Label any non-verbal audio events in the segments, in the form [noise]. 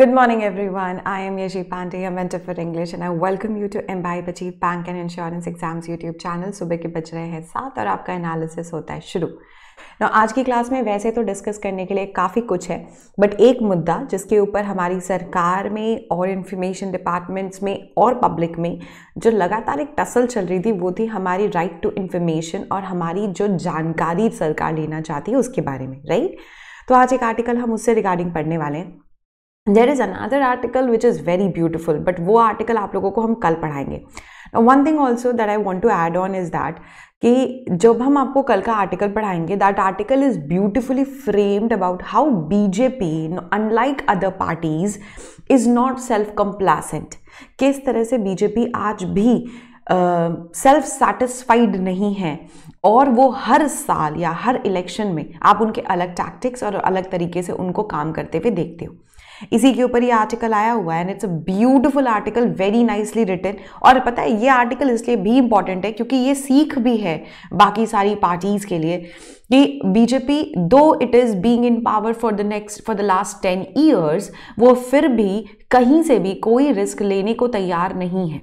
Good morning, everyone. I am Yashi Pandey, a mentor for English, and I welcome you to Imbibe Achieve Bank and Insurance Exams YouTube channel सुबह के बज रहे हैं सात और आपका एनालिसिस होता है शुरू ना आज की क्लास में वैसे तो डिस्कस करने के लिए काफ़ी कुछ है बट एक मुद्दा जिसके ऊपर हमारी सरकार में और इन्फॉर्मेशन डिपार्टमेंट्स में और पब्लिक में जो लगातार एक टसल चल रही थी वो थी हमारी राइट टू इन्फॉर्मेशन और हमारी जो जानकारी सरकार लेना चाहती है उसके बारे में राइट तो आज एक आर्टिकल हम उससे रिगार्डिंग पढ़ने वाले हैं there is another article which is very beautiful but वो आर्टिकल आप लोगों को हम कल पढ़ाएंगे one thing also that I want to add on is that कि जब हम आपको कल का आर्टिकल पढ़ाएंगे that article is beautifully framed about how BJP unlike other parties is not self complacent किस तरह से बीजेपी आज भी सेल्फ uh, सेटिस्फाइड नहीं है और वो हर साल या हर इलेक्शन में आप उनके अलग टैक्टिक्स और अलग तरीके से उनको काम करते हुए देखते हो इसी के ऊपर ये आर्टिकल आया हुआ है and it's a beautiful article very nicely written और पता है ये आर्टिकल इसलिए भी इंपॉर्टेंट है क्योंकि ये सीख भी है बाकी सारी पार्टीज़ के लिए कि BJP though it is being in power for the next for the last ten years वो फिर भी कहीं से भी कोई रिस्क लेने को तैयार नहीं है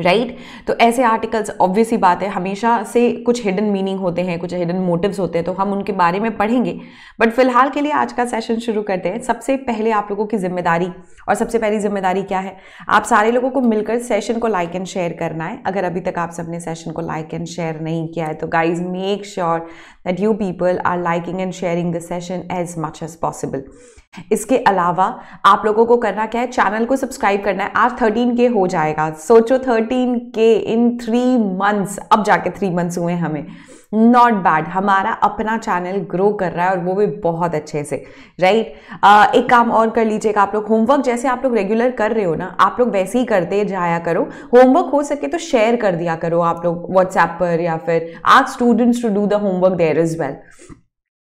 राइट right? तो ऐसे आर्टिकल्स ऑब्वियसली बात है हमेशा से कुछ हिडन मीनिंग होते हैं कुछ हिडन मोटिव्स होते हैं तो हम उनके बारे में पढ़ेंगे बट फिलहाल के लिए आज का सेशन शुरू करते हैं सबसे पहले आप लोगों की जिम्मेदारी और सबसे पहली जिम्मेदारी क्या है आप सारे लोगों को मिलकर सेशन को लाइक एंड शेयर करना है अगर अभी तक आप सबने सेशन को लाइक एंड शेयर नहीं किया है तो guys make sure that you people are liking and sharing the session as much as possible इसके अलावा आप लोगों को करना क्या है चैनल को सब्सक्राइब करना है आज थर्टीन के हो जाएगा सोचो थर्टीन के इन थ्री मंथ्स अब जाके थ्री मंथ्स हुए हमें नॉट बैड हमारा अपना चैनल ग्रो कर रहा है और वो भी बहुत अच्छे से राइट right? एक काम और कर लीजिएगा आप लोग होमवर्क जैसे आप लोग रेगुलर कर रहे हो ना आप लोग वैसे ही करते जाया करो होमवर्क हो सके तो शेयर कर दिया करो आप लोग व्हाट्सएप पर या फिर आज students to do the homework there is well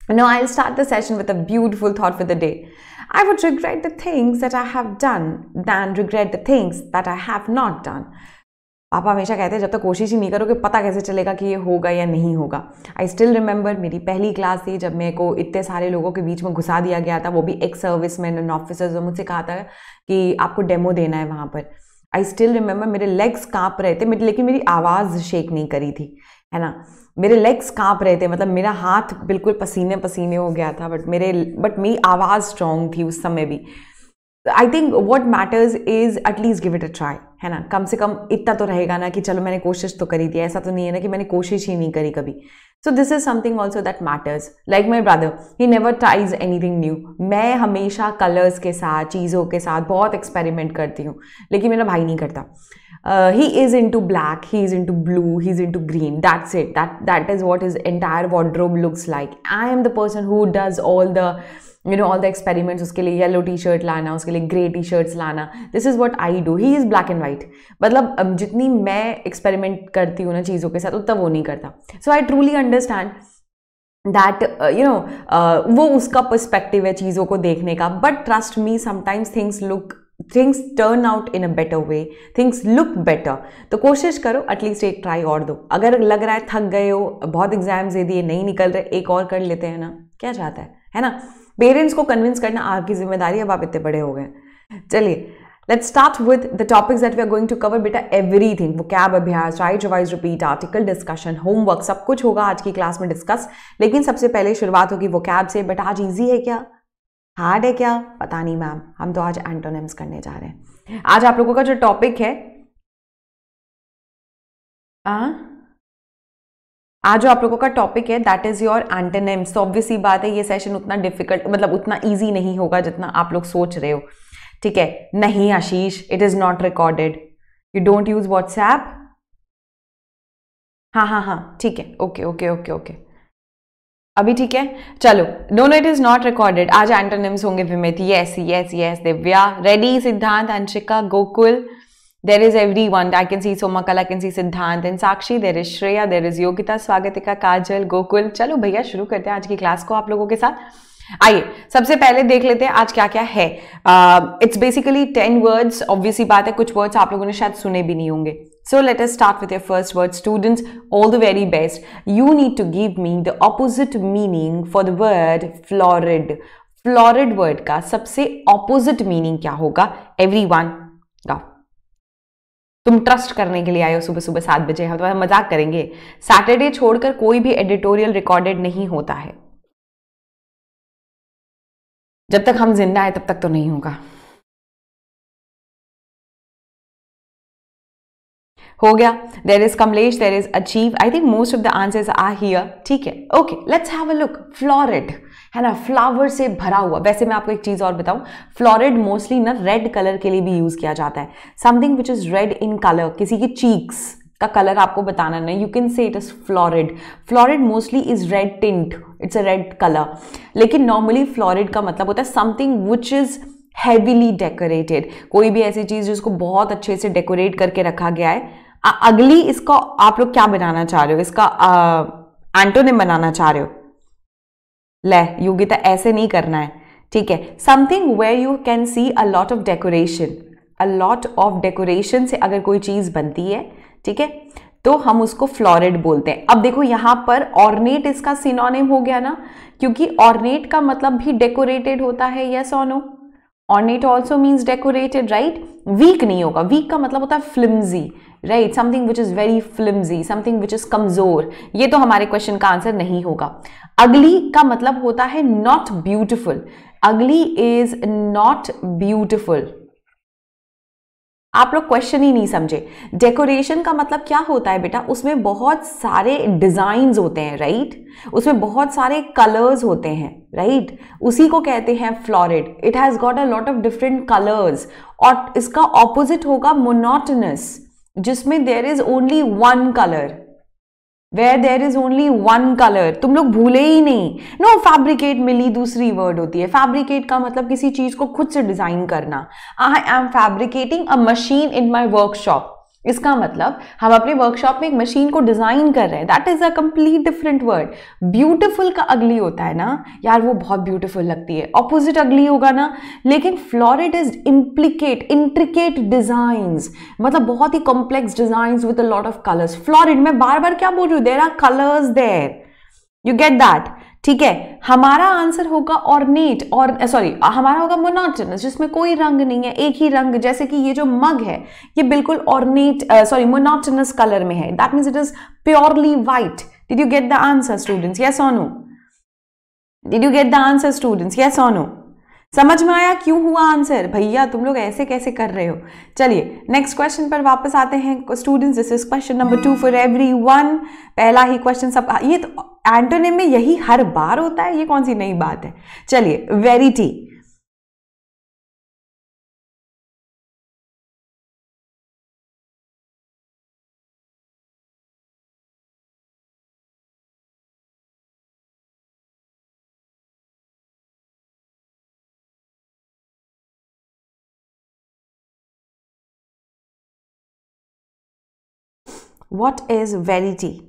Now, I'll start the session with a beautiful thought for the day. I would regret the things that I have done than regret the things that I have not done. पापा हमेशा कहते हैं जब तक कोशिश ही नहीं करोगे पता कैसे चलेगा कि ये होगा या नहीं होगा आई स्टिल रिमेंबर मेरी पहली क्लास थी जब मेरे को इतने सारे लोगों के बीच में घुसा दिया गया था वो भी एक सर्विस मैन एंड ऑफिसर्स और मुझसे कहा था कि आपको डेमो देना है वहाँ पर आई स्टिल रिमेंबर मेरे लेग्स काँप रहे थे लेकिन मेरी आवाज़ शेक नहीं करी थी है ना मेरे लेग्स कांप रहे थे मतलब मेरा हाथ बिल्कुल पसीने पसीने हो गया था बट मेरे बट मेरी आवाज़ स्ट्रॉन्ग थी उस समय भी I think what matters is at least give it a try है ना कम से कम इतना तो रहेगा ना कि चलो मैंने कोशिश तो करी थी ऐसा तो नहीं है ना कि मैंने कोशिश ही नहीं करी कभी So this is something also that matters. Like my brother, he never tries anything new. मैं हमेशा colors के साथ चीज़ों के साथ बहुत experiment करती हूँ लेकिन मेरा भाई नहीं करता he is into black he is into blue he is into green that's it that that is what his entire wardrobe looks like i am the person who does all the you know all the experiments उसके लिए yellow T shirt लाना उसके लिए grey T shirts लाना this is what I do he is black and white मतलब जितनी मैं experiment करती हूँ ना चीज़ों के साथ उतना वो नहीं करता so I truly understand that you know वो उसका पर्स्पेक्टिव है चीज़ों को देखने का but trust me sometimes things look things turn out in a better way things look better तो कोशिश करो एटलीस्ट एक ट्राई और दो अगर लग रहा है थक गए हो बहुत एग्जाम्स दे दिए नहीं निकल रहे एक और कर लेते हैं ना क्या चाहता है है ना पेरेंट्स को कन्विंस करना आपकी जिम्मेदारी अब आप इतने बड़े हो गए चलिए let start with the topics that we are going to cover बेटा थिंग वो कैब अभ्यास right revise repeat article discussion homework सब कुछ होगा आज की क्लास में डिस्कस लेकिन सबसे पहले शुरुआत होगी वो कैब से बट आज ईजी है क्या हार्ड है क्या पता नहीं मैम हम तो आज एंटोनिम्स करने जा रहे हैं आज आप लोगों का जो टॉपिक है आ? आज जो आप लोगों का टॉपिक है दैट इज़ योर एंटेनेम्स तो ऑब्वियसली बात है ये सेशन उतना डिफिकल्ट मतलब उतना ईजी नहीं होगा जितना आप लोग सोच रहे हो ठीक है नहीं Ashish it is not recorded you don't use WhatsApp हाँ हाँ हाँ ठीक है ओके ओके ओके ओके अभी ठीक है चलो no no it is not recorded आज एंटोनिम्स होंगे Vimit yes yes yes Divya ready Siddhant Anshika Gokul there is everyone. I can see Somakala, I can see Siddhant and Sakshi, there is Shreya, there is Yogita, Swagatika, Kajal, Gokul. चलो भैया शुरू करते हैं आज की class को आप लोगों के साथ आइए सबसे पहले देख लेते हैं आज क्या क्या है it's basically ten words obviously बात है कुछ वर्ड्स आप लोगों ने शायद सुने भी नहीं होंगे So let us start with your first word. Students, all the very best. You need to give me the opposite meaning for the word florid. Florid word का सबसे opposite meaning क्या होगा? Everyone. Go. तुम trust करने के लिए आए हो सुबह सुबह सात बजे हम तुम्हारा मजाक करेंगे सैटरडे छोड़कर कोई भी एडिटोरियल रिकॉर्डेड नहीं होता है जब तक हम जिंदा है तब तक तो नहीं होगा हो गया there is Kamlesh there is achieve I think most of the answers are here ठीक है okay let's have a look florid है ना फ्लावर से भरा हुआ वैसे मैं आपको एक चीज़ और बताऊं फ्लोरिड मोस्टली ना रेड कलर के लिए भी यूज़ किया जाता है something which is red in colour किसी की चीक्स का कलर आपको बताना नहीं you can say it is florid florid mostly is red tint it's a red colour लेकिन नॉर्मली फ्लोरिड का मतलब होता है something which is heavily decorated कोई भी ऐसी चीज़ जिसको बहुत अच्छे से डेकोरेट करके रखा गया है अगली इसको आप लोग क्या बनाना चाह रहे हो इसका एंटोनिम बनाना चाह रहे हो ले योगिता ऐसे नहीं करना है ठीक है something where you can see a lot of decoration a lot of decoration से अगर कोई चीज़ बनती है ठीक है तो हम उसको फ्लोरिड बोलते हैं अब देखो यहाँ पर ऑर्नेट इसका सिनोनिम हो गया ना क्योंकि ऑर्नेट का मतलब भी डेकोरेटेड होता है yes or no ornate also means decorated right weak नहीं होगा वीक का मतलब होता है flimsy right something which is very flimsy something which is कमज़ोर ये तो हमारे क्वेश्चन का आंसर नहीं होगा अगली का मतलब होता है not beautiful ugly is not beautiful आप लोग क्वेश्चन ही नहीं समझे डेकोरेशन का मतलब क्या होता है बेटा उसमें बहुत सारे डिज़ाइंस होते हैं राइट उसमें बहुत सारे कलर्स होते हैं राइट उसी को कहते हैं florid it has got a lot of different colours और इसका ऑपोजिट होगा मोनोटनस जिसमें there is only one colour where there is only one colour तुम लोग भूले ही नहीं नो no, फैब्रिकेट मिली दूसरी वर्ड होती है फैब्रिकेट का मतलब किसी चीज को खुद से डिजाइन करना I am fabricating a machine in my workshop इसका मतलब हम अपने वर्कशॉप में एक मशीन को डिज़ाइन कर रहे हैं that is a complete different word beautiful का अगली होता है ना यार वो बहुत ब्यूटीफुल लगती है ऑपोजिट अगली होगा ना लेकिन florid is implicate intricate design मतलब बहुत ही complex design with a lot of colours florid मैं बार बार क्या बोल रही हूँ there are colours there you get that ठीक है हमारा आंसर होगा ऑर्नेट और सॉरी हमारा होगा मोनोटनस जिसमें कोई रंग नहीं है एक ही रंग जैसे कि ये जो मग है ये बिल्कुल ऑर्नेट सॉरी मोनोटनस कलर में है that means it is purely white did you get the answer students yes or no did you get the answer students yes or no समझ में आया क्यों हुआ आंसर भैया तुम लोग ऐसे कैसे कर रहे हो चलिए नेक्स्ट क्वेश्चन पर वापस आते हैं students this is question number two for everyone पहला ही क्वेश्चन सब ये तो एंटोनिम में यही हर बार होता है ये कौन सी नई बात है चलिए verity What is verity?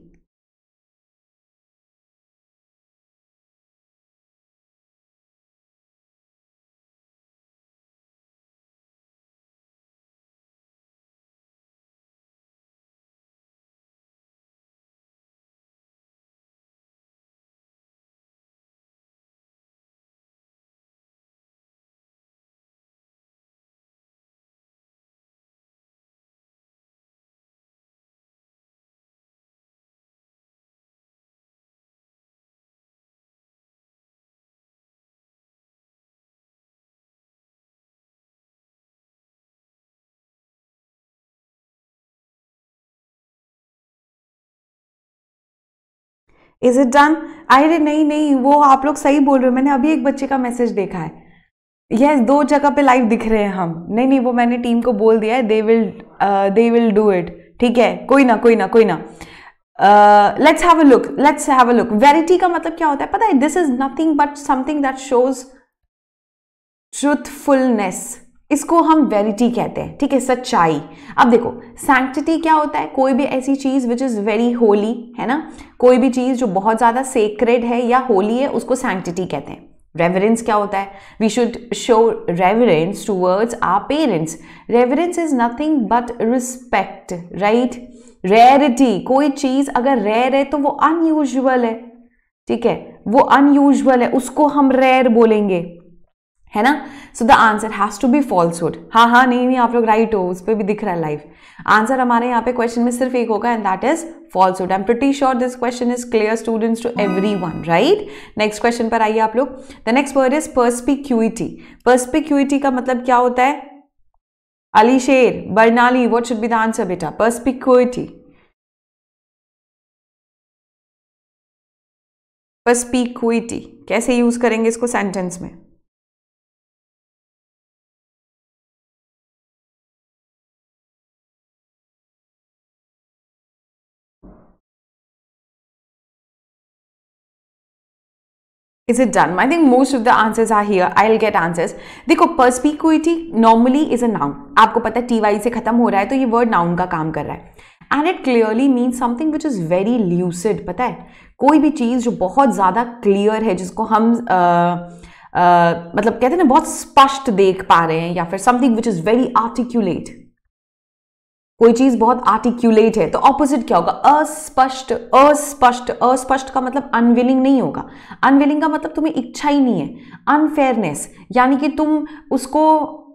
Is it done अरे नहीं नहीं वो आप लोग सही बोल रहे हो मैंने अभी एक बच्चे का मैसेज देखा है यस yes, दो जगह पे लाइव दिख रहे हैं हम नहीं नहीं वो मैंने टीम को बोल दिया है they will they will do it ठीक है कोई ना कोई ना कोई ना let's have a look let's have a look verity का मतलब क्या होता है पता है this is nothing but something that shows truthfulness इसको हम वेरिटी कहते हैं ठीक है सच्चाई अब देखो सैंक्टिटी क्या होता है कोई भी ऐसी चीज़ विच इज़ वेरी होली है ना कोई भी चीज़ जो बहुत ज़्यादा सेक्रेड है या होली है उसको सैंक्टिटी कहते हैं रेवरेंस क्या होता है we should show reverence towards our parents reverence is nothing but respect right rarity कोई चीज़ अगर रेयर है तो वो अनयूजल है ठीक है वो अनयूजल है उसको हम रेयर बोलेंगे है ना so the answer has to be falsehood हाँ हाँ नहीं नहीं आप लोग राइट हो उस पर भी दिख रहा है लाइव आंसर हमारे यहाँ पे क्वेश्चन में सिर्फ एक होगा and that is falsehood I am pretty sure this question is clear students to everyone right next question पर आइए आप लोग the next word is perspicuity perspicuity का मतलब क्या होता है Ali Sher Barnali what should be the answer बेटा पर्सपिक्यूटी पर्सपिक्यूटी कैसे यूज करेंगे इसको सेंटेंस में Is it done? I think most of the answers are here. I'll get answers. देखो perspicuity normally is a noun. आपको पता है टी वाई से खत्म हो रहा है तो ये वर्ड नाउन का काम कर रहा है and it clearly means something which is very lucid पता है कोई भी चीज़ जो बहुत ज़्यादा क्लियर है जिसको हम uh, uh, मतलब कहते हैं ना बहुत स्पष्ट देख पा रहे हैं या फिर something which is very articulate कोई चीज बहुत आर्टिक्यूलेट है तो ऑपोजिट क्या होगा अस्पष्ट अस्पष्ट अस्पष्ट का मतलब अनविलिंग नहीं होगा अनविलिंग का मतलब तुम्हें इच्छा ही नहीं है अनफेयरनेस यानी कि तुम उसको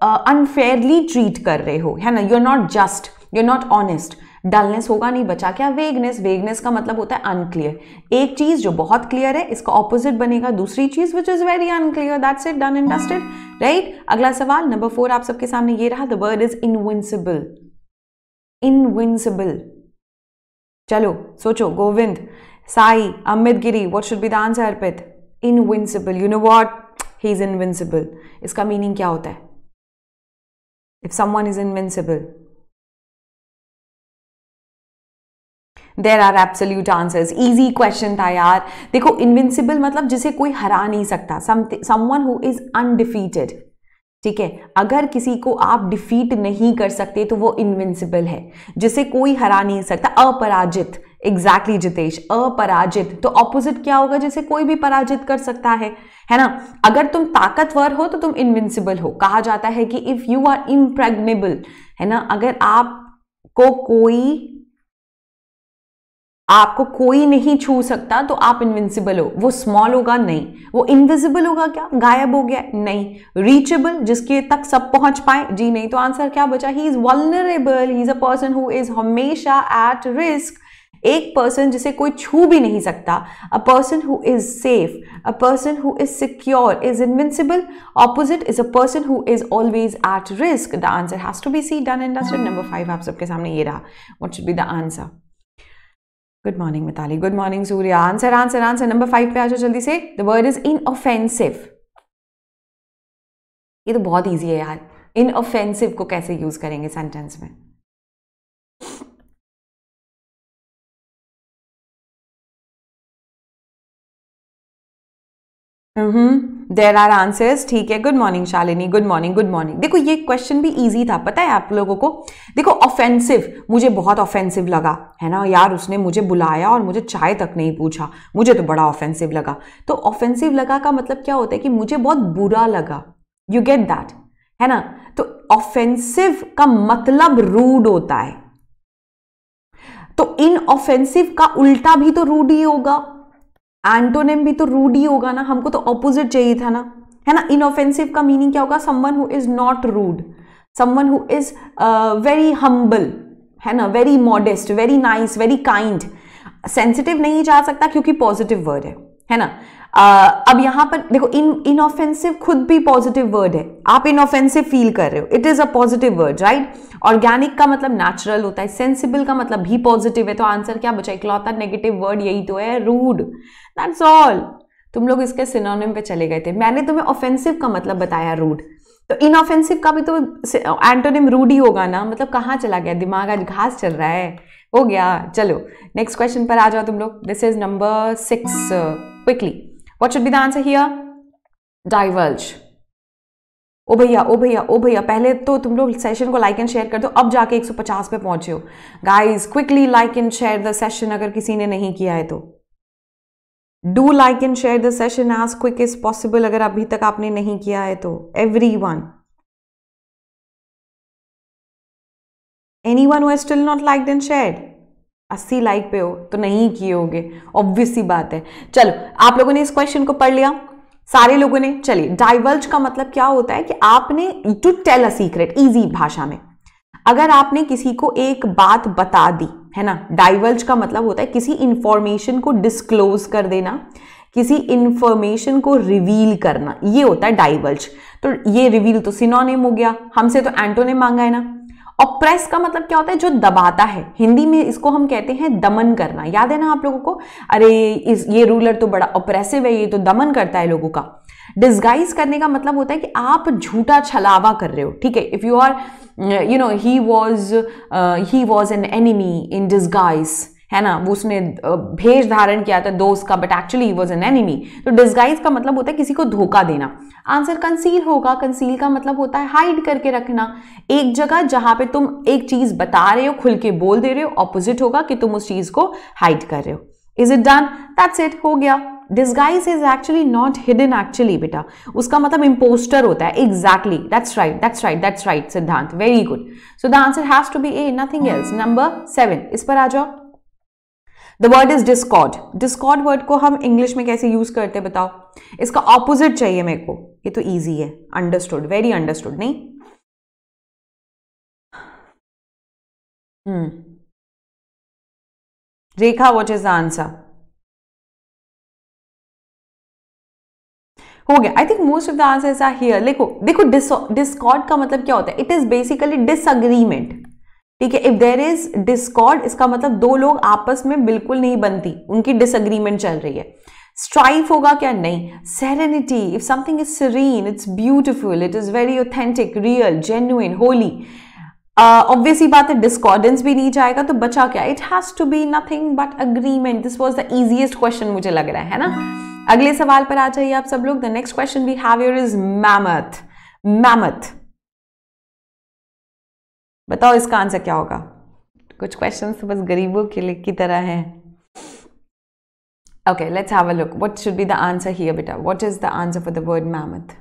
अनफेयरली uh, ट्रीट कर रहे हो है ना you are not just you are not honest dullness होगा नहीं बचा क्या वेगनेस वेगनेस का मतलब होता है अनक्लियर एक चीज जो बहुत क्लियर है इसका ऑपोजिट बनेगा दूसरी चीज which is very unclear that's it done and dusted right अगला सवाल नंबर फोर आप सबके सामने ये रहा the word is invincible invincible चलो सोचो Govind Sai Amit Giri what should be the answer Arpit invincible you know what he is invincible इसका मीनिंग क्या होता है if someone is invincible there are absolute answers easy question था यार देखो इनविंसिबल मतलब जिसे कोई हरा नहीं सकता समवन हु इज अनडिफीटेड ठीक है अगर किसी को आप डिफीट नहीं कर सकते तो वो इनविंसिबल है जिसे कोई हरा नहीं सकता अपराजित एग्जैक्टली exactly जितेश अपराजित तो ऑपोजिट क्या होगा जिसे कोई भी पराजित कर सकता है है ना अगर तुम ताकतवर हो तो तुम इनविंसिबल हो कहा जाता है कि इफ यू आर इम्प्रेगनेबल है ना अगर आप को कोई आपको कोई नहीं छू सकता तो आप इनविंसिबल हो वो स्मॉल होगा नहीं वो इनविजिबल होगा क्या गायब हो गया नहीं रीचेबल जिसके तक सब पहुंच पाए जी नहीं तो आंसर क्या बचा he is vulnerable he is a person who is हमेशा एट रिस्क एक पर्सन जिसे कोई छू भी नहीं सकता a person who is safe a person who is secure is invincible opposite is a person who is always at risk the answer has to be C done and number five आप सबके सामने ये रहा what should be the answer good morning Mitali good morning Surya answer answer answer number five पे आ जाओ जल्दी से the word is inoffensive ये तो बहुत ईजी है यार इन ऑफेंसिव को कैसे यूज करेंगे सेंटेंस में देर आर आंसर्स ठीक है good morning Shalini good morning good morning देखो ये क्वेश्चन भी ईजी था पता है आप लोगों को देखो ऑफेंसिव मुझे बहुत ऑफेंसिव लगा है ना यार उसने मुझे बुलाया और मुझे चाय तक नहीं पूछा मुझे तो बड़ा ऑफेंसिव लगा तो ऑफेंसिव लगा का मतलब क्या होता है कि मुझे बहुत बुरा लगा यू गेट दैट है ना तो ऑफेंसिव का मतलब रूड होता है तो इन ऑफेंसिव का उल्टा भी तो रूड ही होगा एंटोनेम भी तो रूड ही होगा ना हमको तो ऑपोजिट चाहिए था ना है ना इनऑफेंसिव का मीनिंग क्या होगा someone who is not rude someone who is very humble है ना very modest very nice very kind sensitive नहीं जा सकता क्योंकि पॉजिटिव वर्ड है है ना uh, अब यहाँ पर देखो इन इनऑफेंसिव खुद भी पॉजिटिव वर्ड है आप इनऑफेंसिव फील कर रहे हो it is a positive word right organic का मतलब नेचुरल होता है सेंसिबल का मतलब भी पॉजिटिव है तो आंसर क्या बचा इकलौता नेगेटिव वर्ड यही तो है रूड दैट्स ऑल तुम लोग इसके सिनोनिम पे चले गए थे मैंने तुम्हें ऑफेंसिव का मतलब बताया रूड तो इनऑफेंसिव का भी तो एंटोनिम रूड ही होगा ना मतलब कहाँ चला गया दिमाग आज घास चल रहा है हो गया चलो नेक्स्ट क्वेश्चन पर आ जाओ तुम लोग this is number six quickly what should be the answer here diverge ओ भैया ओ भैया ओ भैया पहले तो तुम लोग सेशन को लाइक एंड शेयर कर दो अब जाके 150 पे पहुंचे हो guys quickly like and share the session अगर किसी ने नहीं किया है तो do like and share the session as quick is possible अगर अभी तक आपने नहीं किया है तो everyone anyone still not like and share अस्सी लाइक पे हो तो नहीं किए होगे ऑब्वियस ही बात है चलो आप लोगों ने इस क्वेश्चन को पढ़ लिया सारे लोगों ने चलिए डाइवर्ज का मतलब क्या होता है कि आपने to tell a secret easy भाषा में अगर आपने किसी को एक बात बता दी है ना डाइवर्ज का मतलब होता है किसी इंफॉर्मेशन को डिस्क्लोज कर देना किसी इन्फॉर्मेशन को रिवील करना ये होता है डाइवर्ज तो ये रिवील तो सिनोनिम हो गया हमसे तो एंटोनिम मांगा है ना और प्रेस का मतलब क्या होता है जो दबाता है हिंदी में इसको हम कहते हैं दमन करना याद है ना आप लोगों को अरे इस ये रूलर तो बड़ा ऑप्रेसिव है ये तो दमन करता है लोगों का डिस्गाइज करने का मतलब होता है कि आप झूठा छलावा कर रहे हो ठीक है if you are you know he was he was an enemy in disguise है ना वो उसने भेज धारण किया था दोस्त का but actually he was an enemy तो डिस्गाइज का मतलब होता है किसी को धोखा देना आंसर कंसील होगा कंसील का मतलब होता है हाइड करके रखना एक जगह जहाँ पे तुम एक चीज़ बता रहे हो खुल के बोल दे रहे हो ऑपोजिट होगा कि तुम उस चीज़ को हाइड कर रहे हो is it done that's it हो गया disguise is actually not hidden actually बेटा उसका मतलब इम्पोस्टर होता है exactly that's right that's right that's right Siddhant very good so the answer has to be a nothing else number seven इस पर आ जाओ the word is discord discord word को हम इंग्लिश में कैसे यूज करते हैं बताओ इसका ऑपोजिट चाहिए मेरे को ये तो ईजी है अंडरस्टूड वेरी अंडरस्टूड नहीं Hmm. Rekha, what is the answer? हो गया I think most of the answers are here देखो देखो डिस्कॉर्ड का मतलब क्या होता है इट इज बेसिकली डिसअग्रीमेंट ठीक है इफ देर इज डिस्कॉर्ड इसका मतलब दो लोग आपस में बिल्कुल नहीं बनती उनकी डिसअग्रीमेंट चल रही है स्ट्राइफ होगा क्या नहीं serenity if something is serene it's beautiful it is very authentic real genuine holy obvious ही बात है डिस्कॉर्डेंस भी नहीं जाएगा तो बचा क्या it has to be nothing but agreement this was the easiest question मुझे लग रहा है ना अगले सवाल पर आ जाइए आप सब लोग the next question we have your is mammoth mammoth बताओ इसका आंसर क्या होगा कुछ क्वेश्चन तो बस गरीबों के लिए की तरह है okay let's have a look what should be the answer here बेटा what is the answer for the word mammoth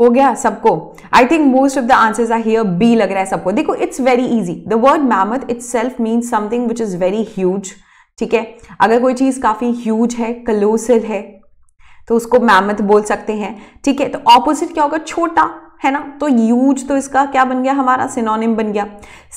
हो गया सबको I think most of the answers are here बी लग रहा है सबको देखो it's very easy the word mammoth itself means something which is very huge ठीक है अगर कोई चीज़ काफ़ी ह्यूज है कलोसल है तो उसको मैमथ बोल सकते हैं ठीक है तो ऑपोजिट क्या होगा छोटा है ना तो यूज तो इसका क्या बन गया हमारा सिनोनिम बन गया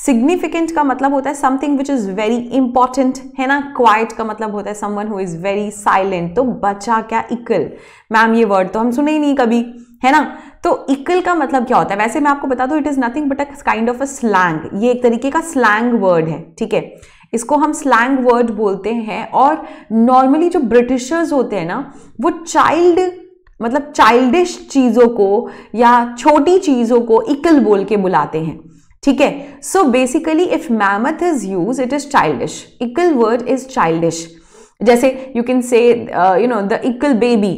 सिग्निफिकेंट का मतलब होता है something which is very important है ना क्वाइट का मतलब होता है someone who is very silent तो बचा क्या इक्वल मैम ये वर्ड तो हम सुने ही नहीं कभी है ना तो इक्वल का मतलब क्या होता है वैसे मैं आपको बता दूं it is nothing but a kind of a slang ये एक तरीके का स्लैंग वर्ड है ठीक है इसको हम स्लैंग वर्ड बोलते हैं और नॉर्मली जो ब्रिटिशर्स होते हैं ना वो चाइल्ड मतलब चाइल्डिश चीज़ों को या छोटी चीज़ों को इक्ल बोल के बुलाते हैं ठीक है so basically if mammoth is use it is childish ickle word is childish जैसे you can say you know the ickle baby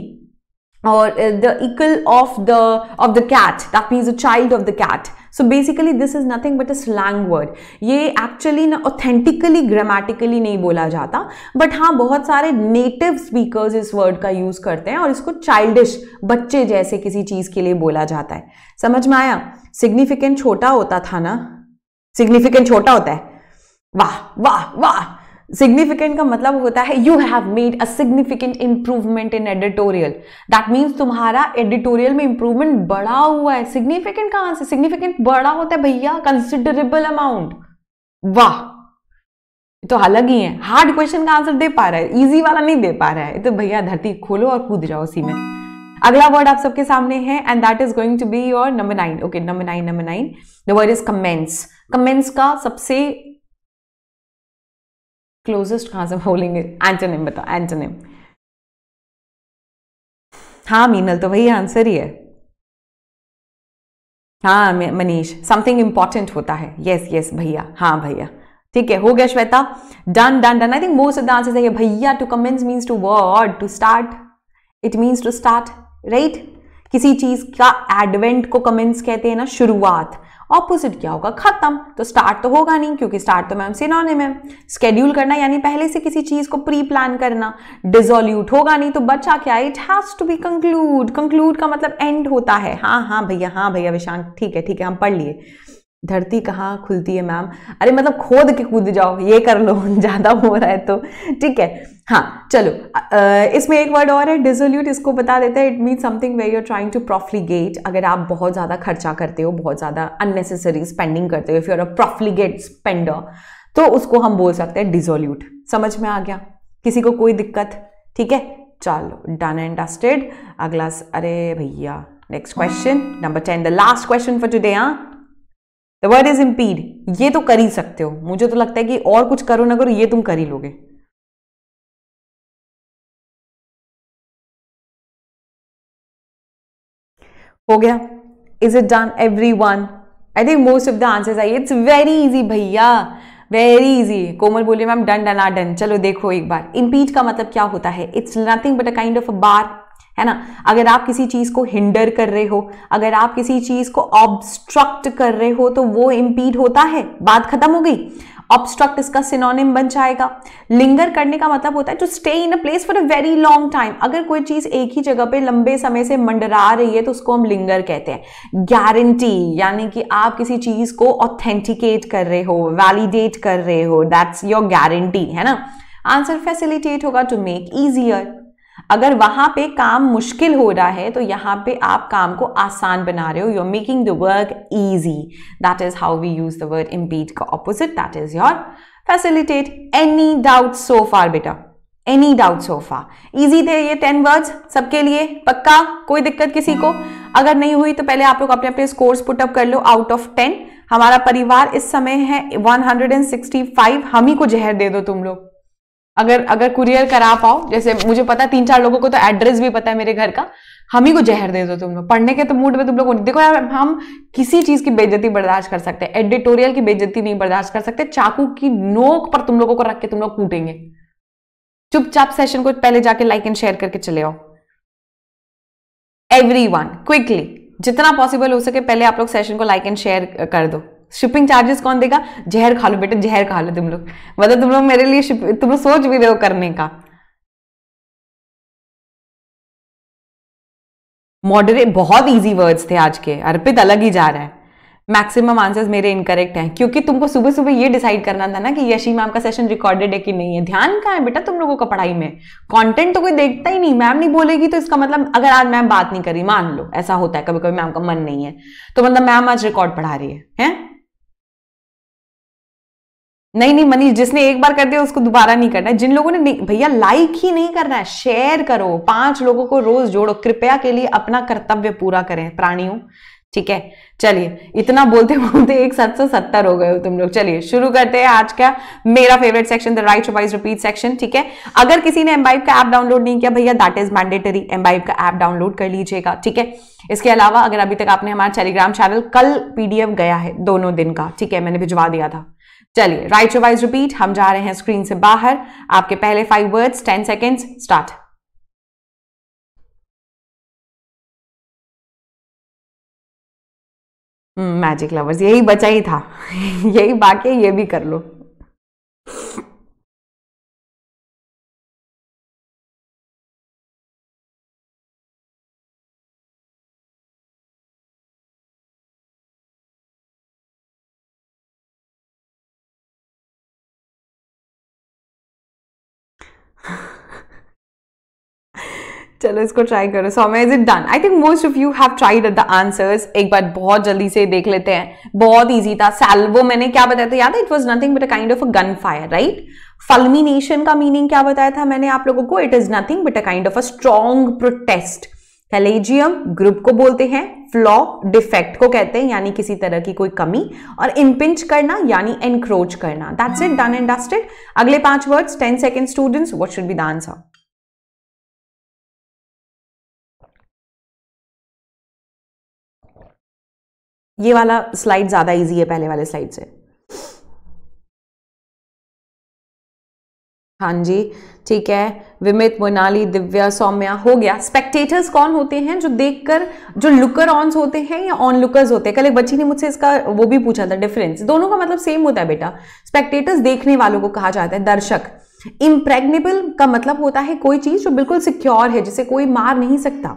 or the equal of the of the cat that means the child of the cat so basically this is nothing but a slang word ये actually ना authentically grammatically नहीं बोला जाता but हाँ बहुत सारे native speakers इस word का use करते हैं और इसको childish बच्चे जैसे किसी चीज़ के लिए बोला जाता है समझ में आया significant छोटा होता था ना significant छोटा होता है वाह वाह वाह सिग्निफिकेंट का मतलब होता है you have made a significant improvement in editorial that means तुम्हारा एडिटोरियल में इंप्रूवमेंट बड़ा हुआ है सिग्निफिकेंट कहां से सिग्निफिकेंट बड़ा होता है भैया कंसिडरेबल अमाउंट वाह तो अलग ही है हार्ड क्वेश्चन का आंसर दे पा रहा है इजी वाला नहीं दे पा रहा है तो भैया धरती खोलो और कूद जाओ उसी में अगला वर्ड आप सबके सामने है and that is going to be your number nine okay number nine number nine the word is commence commence का सबसे क्लोजेस्ट कहाँ से बोलेंगे एंटोनिम बताओ एंटोनिम हाँ मीनल तो वही आंसर ही है हाँ मनीष समथिंग इंपॉर्टेंट होता है यस यस भैया हाँ भैया ठीक है हो गया Shweta done done done I think most of the answer है भैया to commence means to word to start it means to start right किसी चीज का एडवेंट को कमेंस कहते हैं ना शुरुआत ऑपोजिट क्या होगा खत्म तो स्टार्ट तो होगा नहीं क्योंकि स्टार्ट तो मैम सिनोनिम है स्केड्यूल करना यानी पहले से किसी चीज को प्री प्लान करना डिजोल्यूट होगा नहीं तो बच्चा क्या it has to be conclude conclude का मतलब एंड होता है हाँ हाँ भैया हाँ भैया विशांक ठीक है ठीक है हम पढ़ लिए धरती कहाँ खुलती है मैम अरे मतलब खोद के कूद जाओ ये कर लो [laughs] ज़्यादा हो रहा है तो ठीक है हाँ चलो इसमें एक वर्ड और है डिजोल्यूट इसको बता देता है it mean something way you're trying to profligate अगर आप बहुत ज़्यादा खर्चा करते हो बहुत ज़्यादा अननेसेसरी स्पेंडिंग करते हो फिर अ प्रोफ्लीगेट स्पेंडर तो उसको हम बोल सकते हैं डिजोल्यूट समझ में आ गया किसी को कोई दिक्कत ठीक है चलो डन एंड डस्टेड अगला अरे भैया next question number ten the last question for today हाँ द वर्ड इज इम्पीड ये तो कर ही सकते हो मुझे तो लगता है कि और कुछ करो ना करो ये तुम कर ही लोगे हो गया is it done everyone I think most of the answer I it's very easy भैया वेरी इजी कोमल बोलिए मैम डन आ डन चलो देखो एक बार इम्पीच का मतलब क्या होता है it's nothing but a kind of a bar है ना अगर आप किसी चीज़ को हिंडर कर रहे हो अगर आप किसी चीज़ को ऑब्स्ट्रक्ट कर रहे हो तो वो इम्पीड होता है बात खत्म हो गई ऑब्स्ट्रक्ट इसका सिनोनिम बन जाएगा लिंगर करने का मतलब होता है to stay in a place for a very long time अगर कोई चीज एक ही जगह पे लंबे समय से मंडरा रही है तो उसको हम लिंगर कहते हैं गारंटी यानी कि आप किसी चीज को ऑथेंटिकेट कर रहे हो वैलिडेट कर रहे हो दैट्स योर गारंटी है ना आंसर फैसिलिटेट होगा टू मेक ईजियर अगर वहां पे काम मुश्किल हो रहा है तो यहाँ पे आप काम को आसान बना रहे हो you are making the work easy that is how we use the word impede का opposite that is your facilitate any doubt so far बेटा एनी डाउट सोफा ईजी थे ये टेन वर्ड्स सबके लिए पक्का कोई दिक्कत किसी को अगर नहीं हुई तो पहले आप लोग अपने अपने स्कोर्स पुटअप कर लो आउट ऑफ टेन हमारा परिवार इस समय है 165 हम ही को जहर दे दो तुम लोग अगर अगर कुरियर करा पाओ जैसे मुझे पता है तीन चार लोगों को तो एड्रेस भी पता है मेरे घर का हम ही को जहर दे दो तुम लोग पढ़ने के तो मूड में तुम लोग देखो यार हम किसी चीज़ की बेइज्जती बर्दाश्त कर सकते हैं एडिटोरियल की बेइज्जती नहीं बर्दाश्त कर सकते चाकू की नोक पर तुम लोगों को रख के तुम लोग कूटेंगे चुपचाप सेशन को पहले जाके लाइक एंड शेयर करके चले आओ एवरी वन क्विकली जितना पॉसिबल हो सके पहले आप लोग सेशन को लाइक एंड शेयर कर दो शिपिंग चार्जेस कौन देगा जहर खा लो बेटा जहर खा लो तुम लोग मतलब तुम लोग मेरे लिए तुम लोग सोच भी रहे हो करने का मॉडरेट बहुत इजी वर्ड्स थे आज के अर्पित अलग ही जा रहा है मैक्सिमम आंसर्स मेरे इनकरेक्ट हैं क्योंकि तुमको सुबह सुबह ये डिसाइड करना था ना कि यशी मैम का सेशन रिकॉर्डेड है कि नहीं है ध्यान कहाँ है बेटा तुम लोगों का पढ़ाई में कंटेंट तो कोई देखता ही नहीं मैम नहीं बोलेगी तो इसका मतलब अगर आज मैम बात नहीं करी मान लो ऐसा होता है कभी कभी मैम का मन नहीं है तो मतलब मैम आज रिकॉर्ड पढ़ा रही है, है? नहीं नहीं मनीष जिसने एक बार कर दिया उसको दोबारा नहीं करना है जिन लोगों ने भैया लाइक ही नहीं करना है शेयर करो पांच लोगों को रोज जोड़ो कृपया के लिए अपना कर्तव्य पूरा करें प्राणियों ठीक है चलिए इतना बोलते बोलते एक सात सौ सत्तर हो गए हो तुम लोग चलिए शुरू करते हैं आज का मेरा favourite section the right wise repeat section ठीक है अगर किसी ने एम्बाइव का ऐप डाउनलोड नहीं किया भैया दैट इज मैंडेटरी एम्बाइव का ऐप डाउनलोड कर लीजिएगा ठीक है इसके अलावा अगर अभी तक आपने हमारा टेलीग्राम चैनल कल पीडीएफ गया है दोनों दिन का ठीक है मैंने भिजवा दिया था चलिए राइट वाइज रिपीट हम जा रहे हैं स्क्रीन से बाहर आपके पहले five words ten seconds start magic lovers यही बचा ही था [laughs] यही बाकी ये भी कर लो चलो इसको ट्राई करो so is it done I think most of you have tried the answers एक बार बहुत जल्दी से देख लेते हैं बहुत ईजी था सैल्वो मैंने क्या बताया था याद है it was nothing but a kind of a gunfire right fulmination का मीनिंग क्या बताया था मैंने आप लोगों को it is nothing but a kind of a strong protest collegium group को बोलते हैं फ्लॉ डिफेक्ट को कहते हैं यानी किसी तरह की कोई कमी और इनपिंच करना यानी एनक्रोच करना that's it done and dusted अगले पांच words ten second students what should be the answer ये वाला स्लाइड ज़्यादा इजी है पहले वाले स्लाइड से हाँ जी ठीक है विमित मोनाली दिव्या सौम्या हो गया स्पेक्टेटर्स कौन होते हैं जो देखकर जो लुकर ऑन्स होते हैं या ऑन लुकर्स होते हैं कल एक बच्ची ने मुझसे इसका वो भी पूछा था डिफरेंस दोनों का मतलब सेम होता है बेटा स्पेक्टेटर्स देखने वालों को कहा जाता है दर्शक इम्प्रेगनेबल का मतलब होता है कोई चीज़ जो बिल्कुल सिक्योर है जिसे कोई मार नहीं सकता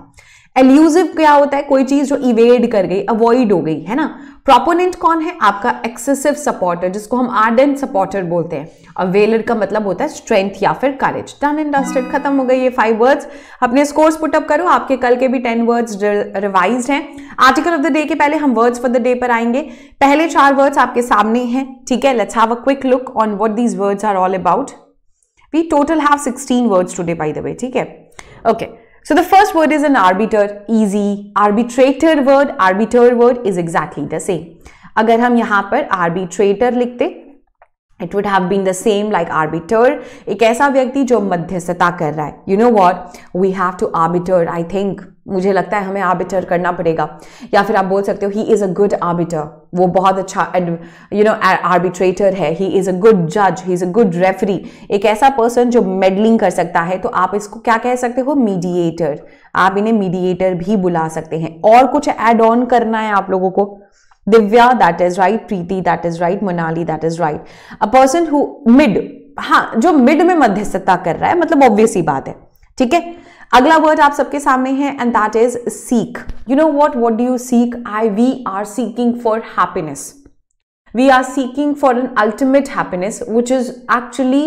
एल्यूजिव क्या होता है कोई चीज जो इवेड कर गई अवॉइड हो गई है ना प्रोपोनेंट कौन है आपका एक्सेसिव सपोर्टर जिसको हम आर्डेंट सपोर्टर बोलते हैं अवेलर का मतलब होता है स्ट्रेंथ या फिर करेज डन एंड डस्टेड खत्म हो गई ये फाइव वर्ड्स अपने स्कोर्स पुटअप करो आपके कल के भी टेन वर्ड्स रिवाइज हैं आर्टिकल ऑफ द डे के पहले हम वर्ड्स फॉर द डे पर आएंगे पहले चार वर्ड्स आपके सामने हैं ठीक है let's have a quick look on what these words are all about we total have sixteen words today by the way ठीक है okay okay. So the first word is an arbiter, easy. Arbitrator word, arbiter word is exactly the same. Agar hum yaha arbitrator likhte, it would have been the same like arbiter. Ek aisa vyakti jo madhyasata kar raha You know what? We have to arbiter, I think. मुझे लगता है हमें orbiter करना पड़ेगा या फिर आप बोल सकते हो he is a good arbiter वो बहुत अच्छा यू नो आर्बिट्रेटर है ही इज़ अ गुड जज he is a good referee एक ऐसा पर्सन जो मेडलिंग कर सकता है तो आप इसको क्या कह सकते हो मीडिएटर आप इन्हें मीडिएटर भी बुला सकते हैं और कुछ एड ऑन करना है आप लोगों को Divya that is right Preeti that is right Manali that is right a person who mid हाँ जो मिड में मध्यस्थता कर रहा है मतलब ऑब्वियस ही बात है ठीक है अगला वर्ड आप सबके सामने है and that is seek you know what what do you seek I we are seeking for happiness we are seeking for an ultimate happiness which is actually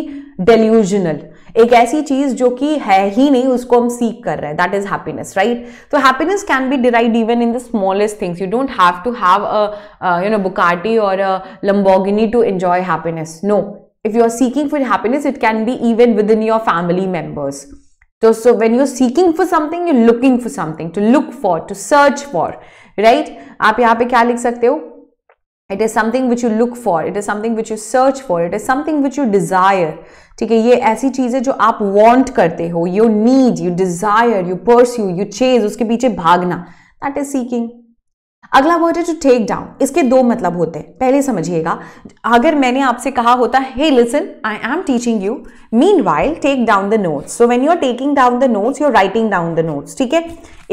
delusional एक ऐसी चीज जो कि है ही नहीं उसको हम सीख कर रहे हैं दैट इज हैप्पीनेस राइट तो happiness can be derived even in the smallest things you don't have to have a you know Bugatti और a Lamborghini to enjoy happiness no if you are seeking for happiness it can be even within your family members तो so when you seeking for something you looking for something to look for to search for right आप यहाँ पे क्या लिख सकते हो it is something which you look for it is something which you search for it is something which you desire ठीक है ये ऐसी चीज है जो आप वॉन्ट करते हो you need you desire you pursue you chase उसके पीछे भागना दैट इज सीकिंग अगला वर्ड है टू टेक डाउन इसके दो मतलब होते हैं पहले समझिएगा अगर मैंने आपसे कहा होता hey listen I am teaching you meanwhile take down the notes so when you are taking down the notes you are writing down the notes ठीक है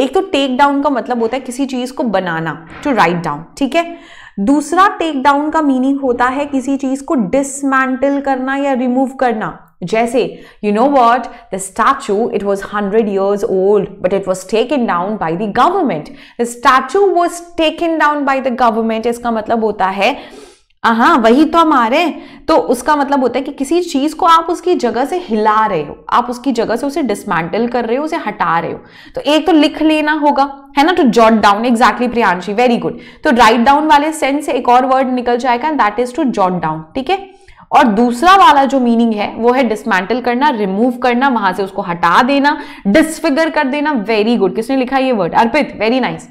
एक तो टेक डाउन का मतलब होता है किसी चीज को बनाना टू राइट डाउन ठीक है दूसरा टेक डाउन का मीनिंग होता है किसी चीज को डिसमेंटल करना या रिमूव करना जैसे you know what the statue it was hundred years old but it was taken down by the government the statue was taken down by the government इसका मतलब होता है हाँ वही तो हम आ रहे हैं तो उसका मतलब होता है कि किसी चीज़ को आप उसकी जगह से हिला रहे हो आप उसकी जगह से उसे डिसमेंटल कर रहे हो उसे हटा रहे हो तो एक तो लिख लेना होगा है ना to jot down exactly Priyanshi very good तो राइट डाउन तो वाले सेंस से एक और वर्ड निकल जाएगा that is to jot down ठीक है और दूसरा वाला जो मीनिंग है वो है डिसमेंटल करना रिमूव करना वहां से उसको हटा देना डिसफिगर कर देना वेरी गुड किसने लिखा ये वर्ड अर्पित वेरी नाइस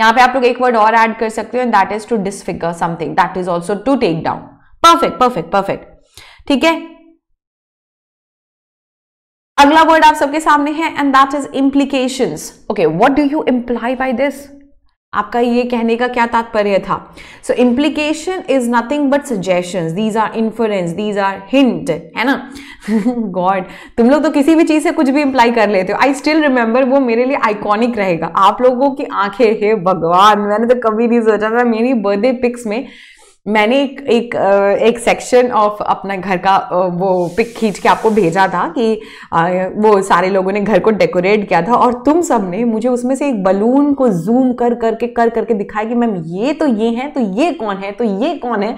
यहां पे आप लोग एक वर्ड और ऐड कर सकते हो and that is to disfigure something that is also to take down perfect perfect perfect ठीक है अगला वर्ड आप सबके सामने है and that is implications okay what do you imply by this आपका ये कहने का क्या तात्पर्य था so implication is nothing but suggestion these are influence these are hint है ना गॉड [laughs] तुम लोग तो किसी भी चीज़ से कुछ भी इम्प्लाई कर लेते हो आई स्टिल रिमेंबर वो मेरे लिए आइकॉनिक रहेगा आप लोगों की आंखें हे भगवान मैंने तो कभी नहीं सोचा था मेरी बर्थडे पिक्स में मैंने एक एक एक सेक्शन ऑफ अपना घर का वो पिक खींच के आपको भेजा था कि वो सारे लोगों ने घर को डेकोरेट किया था और तुम सब ने मुझे उसमें से एक बलून को जूम कर करके कर करके दिखाया कि मैम ये तो ये है तो ये कौन है तो ये कौन है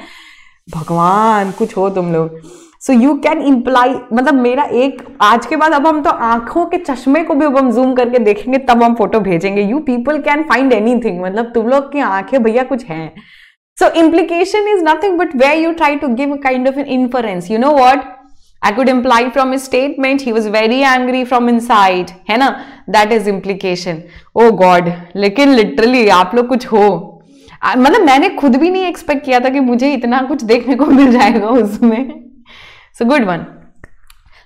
भगवान कुछ हो तुम लोग सो यू कैन इम्प्लाई मतलब मेरा एक आज के बाद अब हम तो आंखों के चश्मे को भी अब हम जूम करके देखेंगे तब हम फोटो भेजेंगे you people can find any मतलब तुम लोग की आंखें भैया कुछ हैं So implication is nothing but where you try to give a kind of an inference. You know what? I could imply from his statement he was very angry from inside. hai na That is implication. Oh God. lekin literally aap log kuch ho मतलब मैंने खुद भी नहीं expect किया था कि मुझे इतना कुछ देखने को मिल जाएगा उसमें सो गुड वन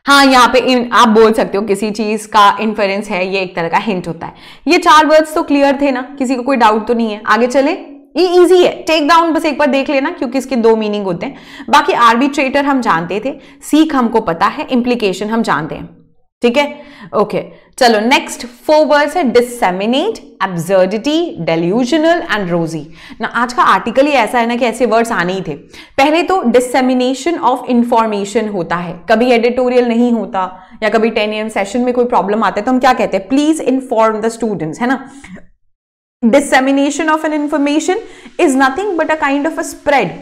हाँ यहाँ पे इन आप बोल सकते हो किसी चीज़ का इन्फ्लुएंस है ये एक तरह का हिंट होता है ये चार वर्ड्स तो क्लियर थे ना किसी को कोई डाउट तो नहीं है आगे चले ये इजी है टेक डाउन बस एक बार देख लेना क्योंकि इसके दो मीनिंग होते हैं बाकी आर्बिट्रेटर हम जानते थे सीख हमको पता है इंप्लीकेशन हम जानते हैं ठीक है ओके चलो नेक्स्ट फोर वर्ड्स है disseminate absurdity delusional and rosy ना आज का आर्टिकल ही ऐसा है ना कि ऐसे वर्ड्स आने ही थे पहले तो डिसेमिनेशन ऑफ इंफॉर्मेशन होता है कभी एडिटोरियल नहीं होता या कभी टेन एम सेशन में कोई प्रॉब्लम आता है तो हम क्या कहते हैं प्लीज इन्फॉर्म द स्टूडेंट्स है ना dissemination of an information is nothing but a kind of a spread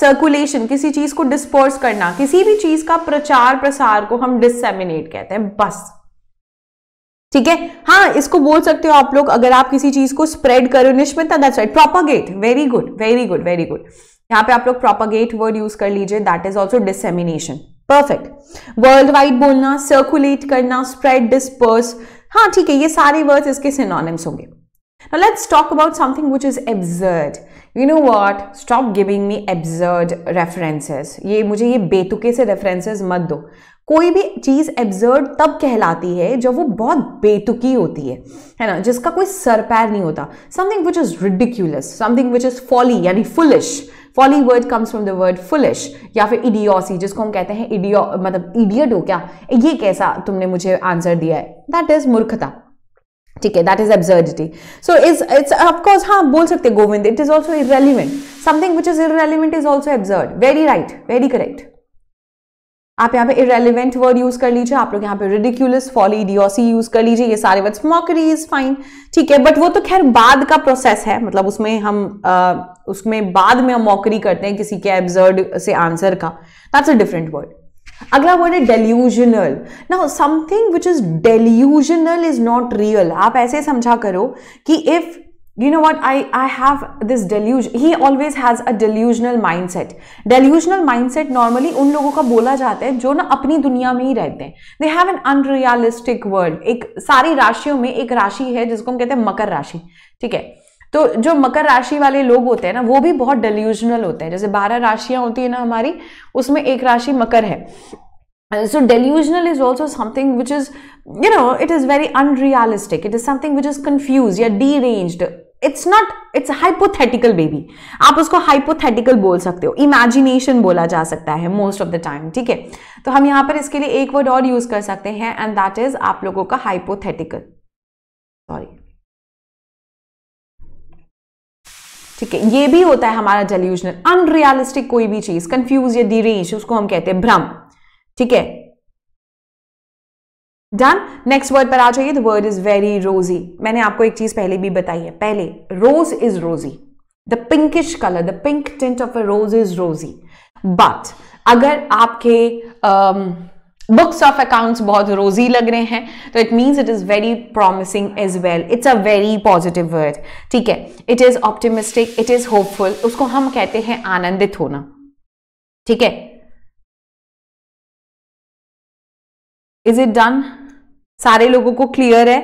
circulation किसी चीज को डिस्पोर्स करना किसी भी चीज का प्रचार प्रसार को हम डिसेमिनेट कहते हैं बस ठीक है हाँ इसको बोल सकते हो आप लोग अगर आप किसी चीज को स्प्रेड करो Nishmit that's right propagate very good very good very good यहाँ पे आप लोग प्रोपागेट वर्ड यूज कर लीजिए that is also dissemination perfect worldwide बोलना सर्कुलेट करना स्प्रेड डिस्पर्स हाँ ठीक है ये सारे वर्ड्स इसके सिनोनिम्स होंगे Now let's talk about something which is absurd. You know what? Stop giving me absurd references. ये मुझे ये बेतुके से references मत दो कोई भी चीज़ एब्जर्ड तब कहलाती है जब वो बहुत बेतुकी होती है है ना जिसका कोई सर पैर नहीं होता something which is ridiculous something which is folly यानी foolish folly word comes from the word foolish या फिर इडियोसी जिसको हम कहते हैं इडियो मतलब इडियट हो क्या ये कैसा तुमने मुझे आंसर दिया है दैट इज़ मूर्खता ठीक है that is absurdity so is it's of course हाँ बोल सकते Govind it is also irrelevant something which is irrelevant is also absurd very right very correct आप यहाँ पे इरेलीवेंट वर्ड यूज कर लीजिए आप लोग यहाँ पे रिडिक्यूलस फॉली डिओसी यूज कर लीजिए ये सारे वर्ड्स मॉकरी इज फाइन ठीक है बट वो तो खैर बाद का प्रोसेस है मतलब उसमें हम आ, उसमें बाद में हम मॉकरी करते हैं किसी के एब्जर्ड से आंसर का दैट्स अ डिफरेंट वर्ड अगला वर्ड है डेल्यूजनल ना something which is delusional is not real आप ऐसे समझा करो कि if you know what I I have this deluge he always has a delusional mind set delusional mind set normally उन लोगों का बोला जाता है जो ना अपनी दुनिया में ही रहते हैं they have an unrealistic world एक सारी राशियों में एक राशि है जिसको हम कहते हैं मकर राशि ठीक है तो जो मकर राशि वाले लोग होते हैं ना वो भी बहुत डेल्यूजनल होते हैं जैसे बारह राशियां होती है ना हमारी उसमें एक राशि मकर है so delusional is also something which is you know it is very unrealistic it is something which is confused या deranged it's not it's hypothetical baby आप उसको हाइपोथेटिकल बोल सकते हो इमेजिनेशन बोला जा सकता है मोस्ट ऑफ द टाइम ठीक है तो हम यहाँ पर इसके लिए एक वर्ड और यूज कर सकते हैं एंड दैट इज आप लोगों का हाइपोथेटिकल सॉरी ठीक है ये भी होता है हमारा डेल्यूजनल अनरियलिस्टिक कोई भी चीज कंफ्यूज या डिरेंज उसको हम कहते हैं भ्रम ठीक है डन नेक्स्ट वर्ड पर आ जाइए द वर्ड इज वेरी रोजी मैंने आपको एक चीज पहले भी बताई है पहले rose is rosy the pinkish colour the pink tint of a rose is rosy but अगर आपके um, बुक्स ऑफ अकाउंट्स बहुत रोजी लग रहे हैं तो it means it is very promising as well it's a very positive word ठीक है it is optimistic it is hopeful उसको हम कहते हैं आनंदित होना ठीक है इज इट डन सारे लोगों को क्लियर है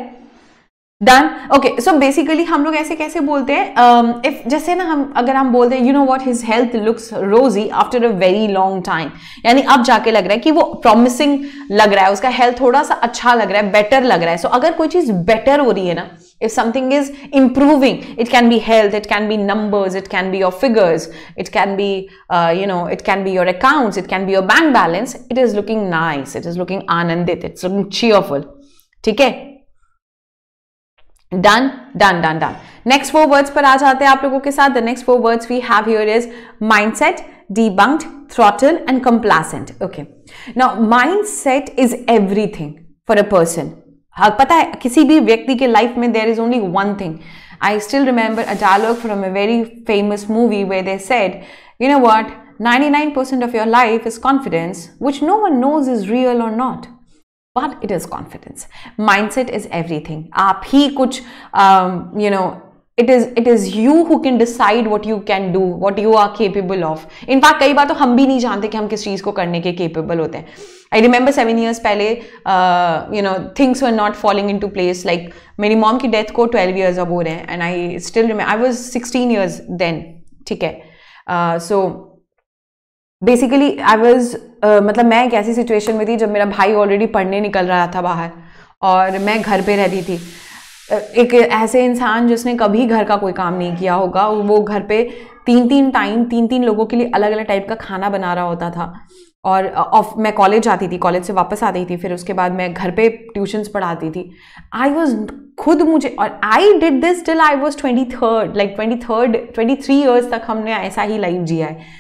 डन ओके सो बेसिकली हम लोग ऐसे कैसे बोलते हैं इफ um, जैसे ना हम अगर हम बोलते हैं you know what his health looks rosy after a very long time यानी अब जाके लग रहा है कि वो प्रॉमिसिंग लग रहा है उसका हेल्थ थोड़ा सा अच्छा लग रहा है बेटर लग रहा है सो so, अगर कोई चीज बेटर हो रही है ना if something is improving it can be health it can be numbers it can be your figures it can be you know it can be your accounts it can be your bank balance it is looking nice it is looking आनंदित it's looking cheerful ठीक है done done done done next four words पर आ जाते हैं आप लोगों के साथ the next four words we have here is mindset throttle and complacent okay okay mind set is everything for a person पता है किसी भी व्यक्ति के लाइफ में there is only one thing I still remember a dialogue from a very famous movie way they said you know nine 99% of your life is confidence which no one knows is real और not but it is confidence mindset is everything aap hi kuch um, you know it is it is you who can decide what you can do what you are capable of in fact कई बार तो हम भी नहीं जानते कि हम किस चीज़ को करने के केपेबल होते हैं आई रिमेंबर सेवन ईयर्स पहले you know things were not following into place like मेरी मॉम की डेथ को ट्वेल्व ईयर्स अब हो रहे हैं and I still I was sixteen years then ठीक है so uh, basically I was मतलब मैं एक ऐसी सिचुएशन में थी जब मेरा भाई ऑलरेडी पढ़ने निकल रहा था बाहर और मैं घर पे रहती थी एक ऐसे इंसान जिसने कभी घर का कोई काम नहीं किया होगा वो घर पे तीन तीन टाइम तीन तीन लोगों के लिए अलग अलग टाइप का खाना बना रहा होता था और ऑफ मैं कॉलेज जाती थी कॉलेज से वापस आती थी फिर उसके बाद मैं घर पे ट्यूशन्स पढ़ाती थी आई वॉज खुद मुझे और I did this till I was twenty third like twenty third twenty three years तक हमने ऐसा ही लाइफ जिया है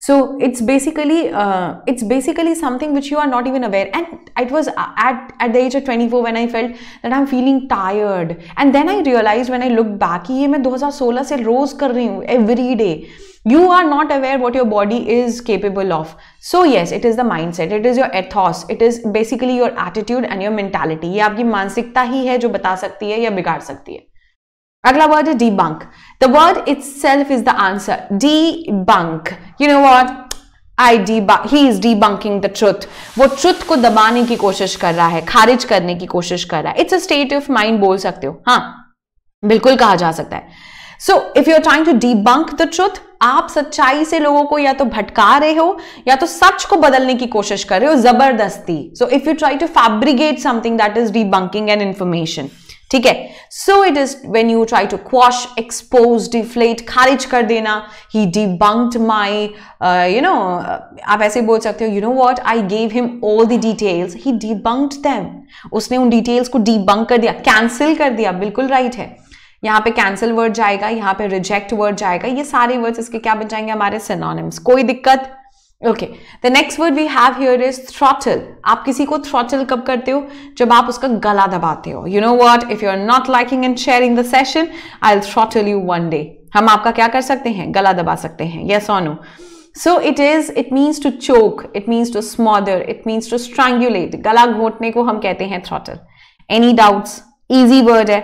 so it's basically uh, it's basically something which you are not even aware and it was at at the age of 24 when i felt that i'm feeling tired and then i realized when i looked back ye main 2016 se rose kar rahi hu every day you are not aware what your body is capable of so yes it is the mindset it is your ethos it is basically your attitude and your mentality ye aapki mansikta hi hai jo bata sakti hai ya bigaad sakti hai अगला word है debunk the word itself is the answer debunk you know what I the he is debunking the truth वो truth को दबाने की कोशिश कर रहा है खारिज करने की कोशिश कर रहा है it's a state of mind बोल सकते हो हाँ बिल्कुल कहा जा सकता है so if you are trying to debunk the truth आप सच्चाई से लोगों को या तो भटका रहे हो या तो सच को बदलने की कोशिश कर रहे हो जबरदस्ती so if you try to fabricate something that is debunking an information ठीक है so it is when you try to quash expose deflate खारिज कर देना he debunked my you know आप ऐसे बोल सकते हो you know what I gave him all the details he debunked them उसने उन डिटेल्स को डी बंक कर दिया कैंसिल कर दिया बिल्कुल राइट right है यहाँ पे कैंसिल वर्ड जाएगा यहाँ पे रिजेक्ट वर्ड जाएगा ये सारे वर्ड्स इसके क्या बन जाएंगे हमारे सिनोनिम्स कोई दिक्कत okay the next word we have here is throttle आप किसी को थ्रॉटल कब करते हो जब आप उसका गला दबाते हो you know what if you are not liking and sharing the session I will throttle you one day हम आपका क्या कर सकते हैं गला दबा सकते हैं yes on no so it is it means to choke it means to smother it means to strangulate गला घोटने को हम कहते हैं throttle any doubts easy word है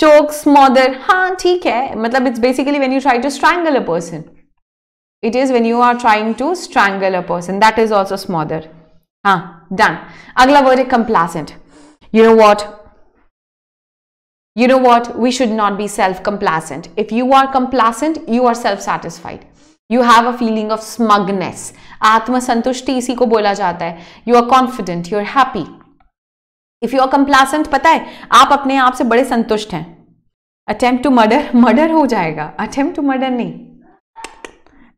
चोक स्मॉदर हाँ ठीक है मतलब it's basically when you try to strangle a person it is when you are trying to strangle a person that is also smother ah done agla word is complacent you know what you know what we should not be self complacent if you are complacent you are self satisfied you have a feeling of smugness atma santushti isi ko bola jata hai you are confident you are happy if you are complacent pata hai aap apne aap se bade santusht hain attempt to murder [laughs] murder ho jayega attempt to murder nahi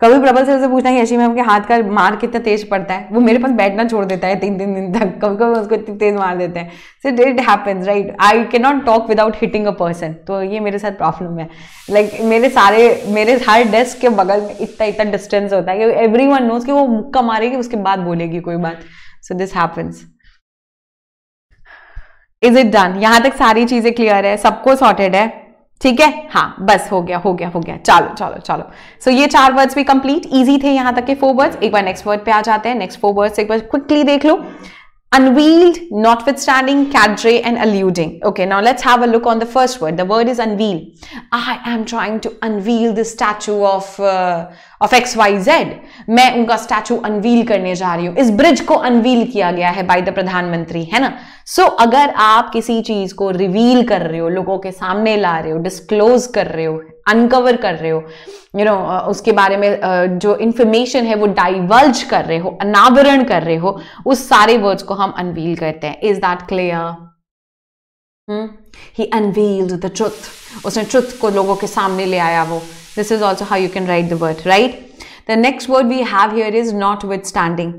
कभी प्रबल sir से पूछना है Yeshi ma'am के हाथ का मार कितना तेज पड़ता है वो मेरे पास बैठना छोड़ देता है तीन तीन दिन तक कभी कभी उसको इतनी तेज मार देते हैं so it happens right I can not talk without hitting a person तो ये मेरे साथ प्रॉब्लम है लाइक like, मेरे सारे मेरे हर डेस्क के बगल में इतना इतना डिस्टेंस होता है एवरी वन नोज कि वो मुक्का मारेगी उसके बाद बोलेगी कोई बात so this happens is it done यहाँ तक सारी चीज़ें क्लियर है सबको सॉर्टेड है ठीक है हाँ बस हो गया हो गया हो गया चलो चलो चलो सो so, ये चार वर्ड्स भी कंप्लीट इजी थे यहाँ तक के फोर वर्ड्स एक बार नेक्स्ट वर्ड पे आ जाते हैं नेक्स्ट फोर वर्ड्स एक बार क्विकली देख लो unveiled notwithstanding cadre and alluding okay now let's have a look on the first word the word is unveil i am trying to unveil the statue of uh, of xyz main unka statue unveil karne ja rahi hu is bridge ko unveil kiya gaya hai by the pradhan mantri hai na so, agar aap kisi cheez ko reveal kar rahe ho logo ke samne la rahe ho disclose kar rahe ho uncover कर रहे हो you you no know, उसके बारे में जो information है वो diverge कर रहे हो अनावरण कर रहे हो उस सारे वर्ड्स को हम अनवील करते हैं is that clear he unveil the truth उसने ट्रुथ को लोगों के सामने ले आया वो this is also how you can write the word right The next word we have here is notwithstanding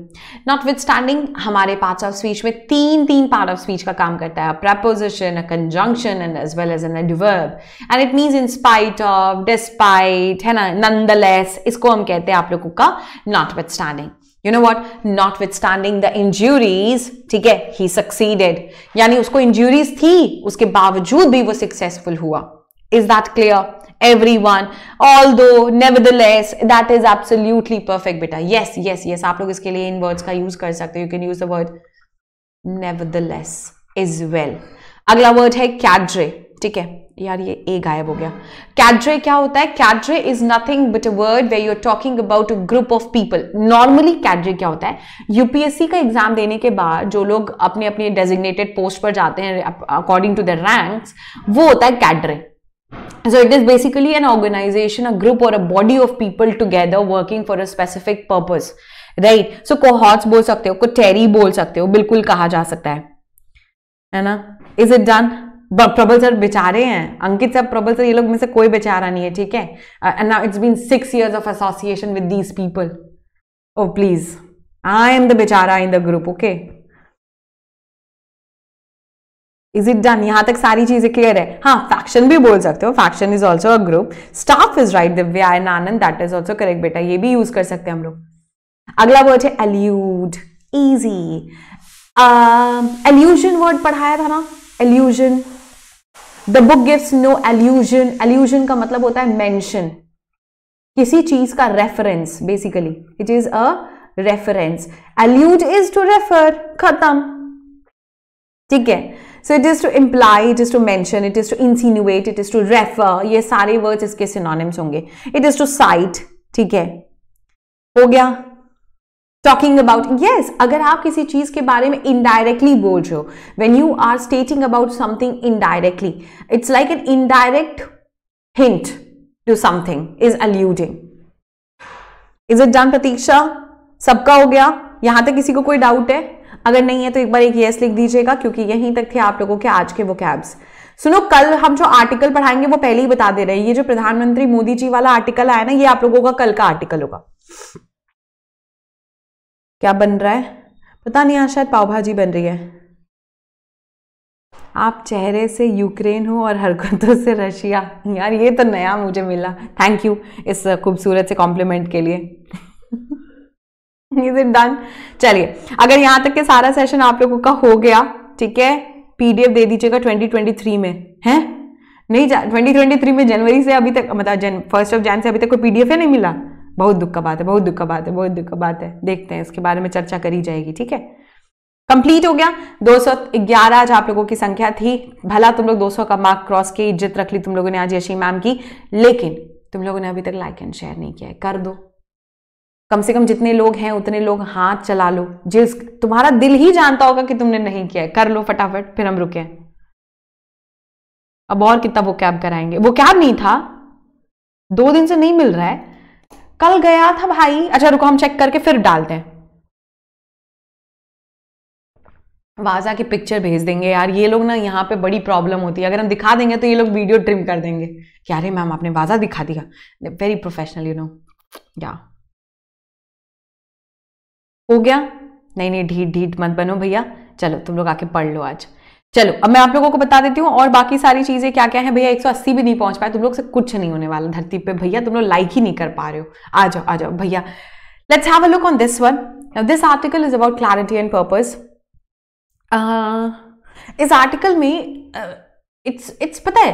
not हमारे पार्ट ऑफ स्पीच में तीन तीन पार्ट ऑफ स्पीच का काम करता है preposition a conjunction and as well as an adverb and it means in of despite है ना नंदलेस इसको हम कहते हैं आप लोगों का notwithstanding you know what not ठीक है ही सक्सीडेड यानी उसको injuries थी उसके बावजूद भी वो सक्सेसफुल हुआ is that clear everyone although nevertheless that is absolutely perfect beta yes yes yes aap log iske liye in words ka use kar sakte you can use the word nevertheless as well agla word hai cadre ठीक है यार ये ए गायब हो गया कैड्रे क्या होता है cadre is nothing but a word way you're talking about a group of people normally cadre क्या होता है यूपीएससी का एग्जाम देने के बाद जो लोग अपने अपने डेजिग्नेटेड पोस्ट पर जाते हैं अकॉर्डिंग टू द रैंक्स वो होता है cadre So it is basically an organization, a group or a body of people together working for a specific purpose. Right right? So so, cohorts बोल सकते हो कोटेरी बोल सकते हो बिल्कुल कहा जा सकता है है ना is it done Prabal sir बेचारे हैं अंकित सर प्रबल सर ये लोग में से कोई बेचारा नहीं है ठीक है and now it's been six years of association with these people oh please I am the बेचारा in the group okay is it done यहां तक सारी चीजें क्लियर है हाँ फैक्शन भी बोल सकते हो faction is also a group staff is right Divya and Anand that is also correct बेटा ये भी यूज कर सकते हैं हम लोग अगला वर्ड है एल्यूड इजी एल्यूजन वर्ड पढ़ाया था ना allusion the book gives no allusion allusion का मतलब होता है मेंशन किसी चीज का reference basically it is a reference allude is to refer खत्म ठीक है so it is to imply it is to mention it is to insinuate it is to refer ये सारे वर्ड्स इसके सिनोनिम्स होंगे इट इज़ टू साइट ठीक है हो गया टॉकिंग अबाउट येस अगर आप किसी चीज के बारे में इनडायरेक्टली बोल रहे हो when you are stating about something indirectly it's like an indirect hint to something is alluding is it done Pratiksha सबका हो गया यहां तक किसी को कोई डाउट है अगर नहीं है तो एक बार एक येस लिख दीजिएगा क्योंकि यहीं तक थे आप लोगों के आज के वो कैब्स सुनो कल हम जो आर्टिकल पढ़ाएंगे वो पहले ही बता दे रहे हैं ये जो प्रधानमंत्री मोदी जी वाला आर्टिकल आया ना ये आप लोगों का कल का आर्टिकल होगा क्या बन रहा है पता नहीं आज शायद पाव भाजी बन रही है आप चेहरे से यूक्रेन हो और हरकतों से रशिया यार ये तो नया मुझे मिला थैंक यू इस खूबसूरत से कॉम्प्लीमेंट के लिए इज इट डन चलिए अगर यहां तक के सारा सेशन आप लोगों का हो गया ठीक है पीडीएफ दे दीजिएगा 2023 में है नहीं जा 2023 में जनवरी से अभी तक मतलब जन फर्स्ट ऑफ जैन से अभी तक कोई पीडीएफ है नहीं मिला बहुत दुख का बात है बहुत दुख का बात है बहुत दुख का बात है देखते हैं इसके बारे में चर्चा करी जाएगी ठीक है कंप्लीट हो गया 211 आज आप लोगों की संख्या थी भला तुम लोग 200 का मार्क क्रॉस की इज्जत रख ली तुम लोगों ने आज यशी मैम की लेकिन तुम लोगों ने अभी तक लाइक एंड शेयर नहीं किया है कर दो कम से कम जितने लोग हैं उतने लोग हाथ चला लो जिस तुम्हारा दिल ही जानता होगा कि तुमने नहीं किया कर लो फटाफट फिर हम रुके अब और कितना वो कैब कराएंगे वो कैब नहीं था दो दिन से नहीं मिल रहा है कल गया था भाई अच्छा रुको हम चेक करके फिर डालते हैं वाजा की पिक्चर भेज देंगे यार ये लोग ना यहाँ पे बड़ी प्रॉब्लम होती है अगर हम दिखा देंगे तो ये लोग वीडियो ट्रिम कर देंगे क्या रे मैम आपने वाजा दिखा दिया वेरी प्रोफेशनल यू नो या हो गया नहीं नहीं ढीठ ढीठ मत बनो भैया चलो तुम लोग आके पढ़ लो आज चलो अब मैं आप लोगों को बता देती हूँ और बाकी सारी चीज़ें क्या क्या है भैया 180 भी नहीं पहुंच पाए तुम लोग से कुछ नहीं होने वाला धरती पे भैया तुम लोग लाइक ही नहीं कर पा रहे हो आ जाओ आ जाओ भैया let's have a look on this one this article is about clarity and purpose इस आर्टिकल में इट्स uh, इट्स पता है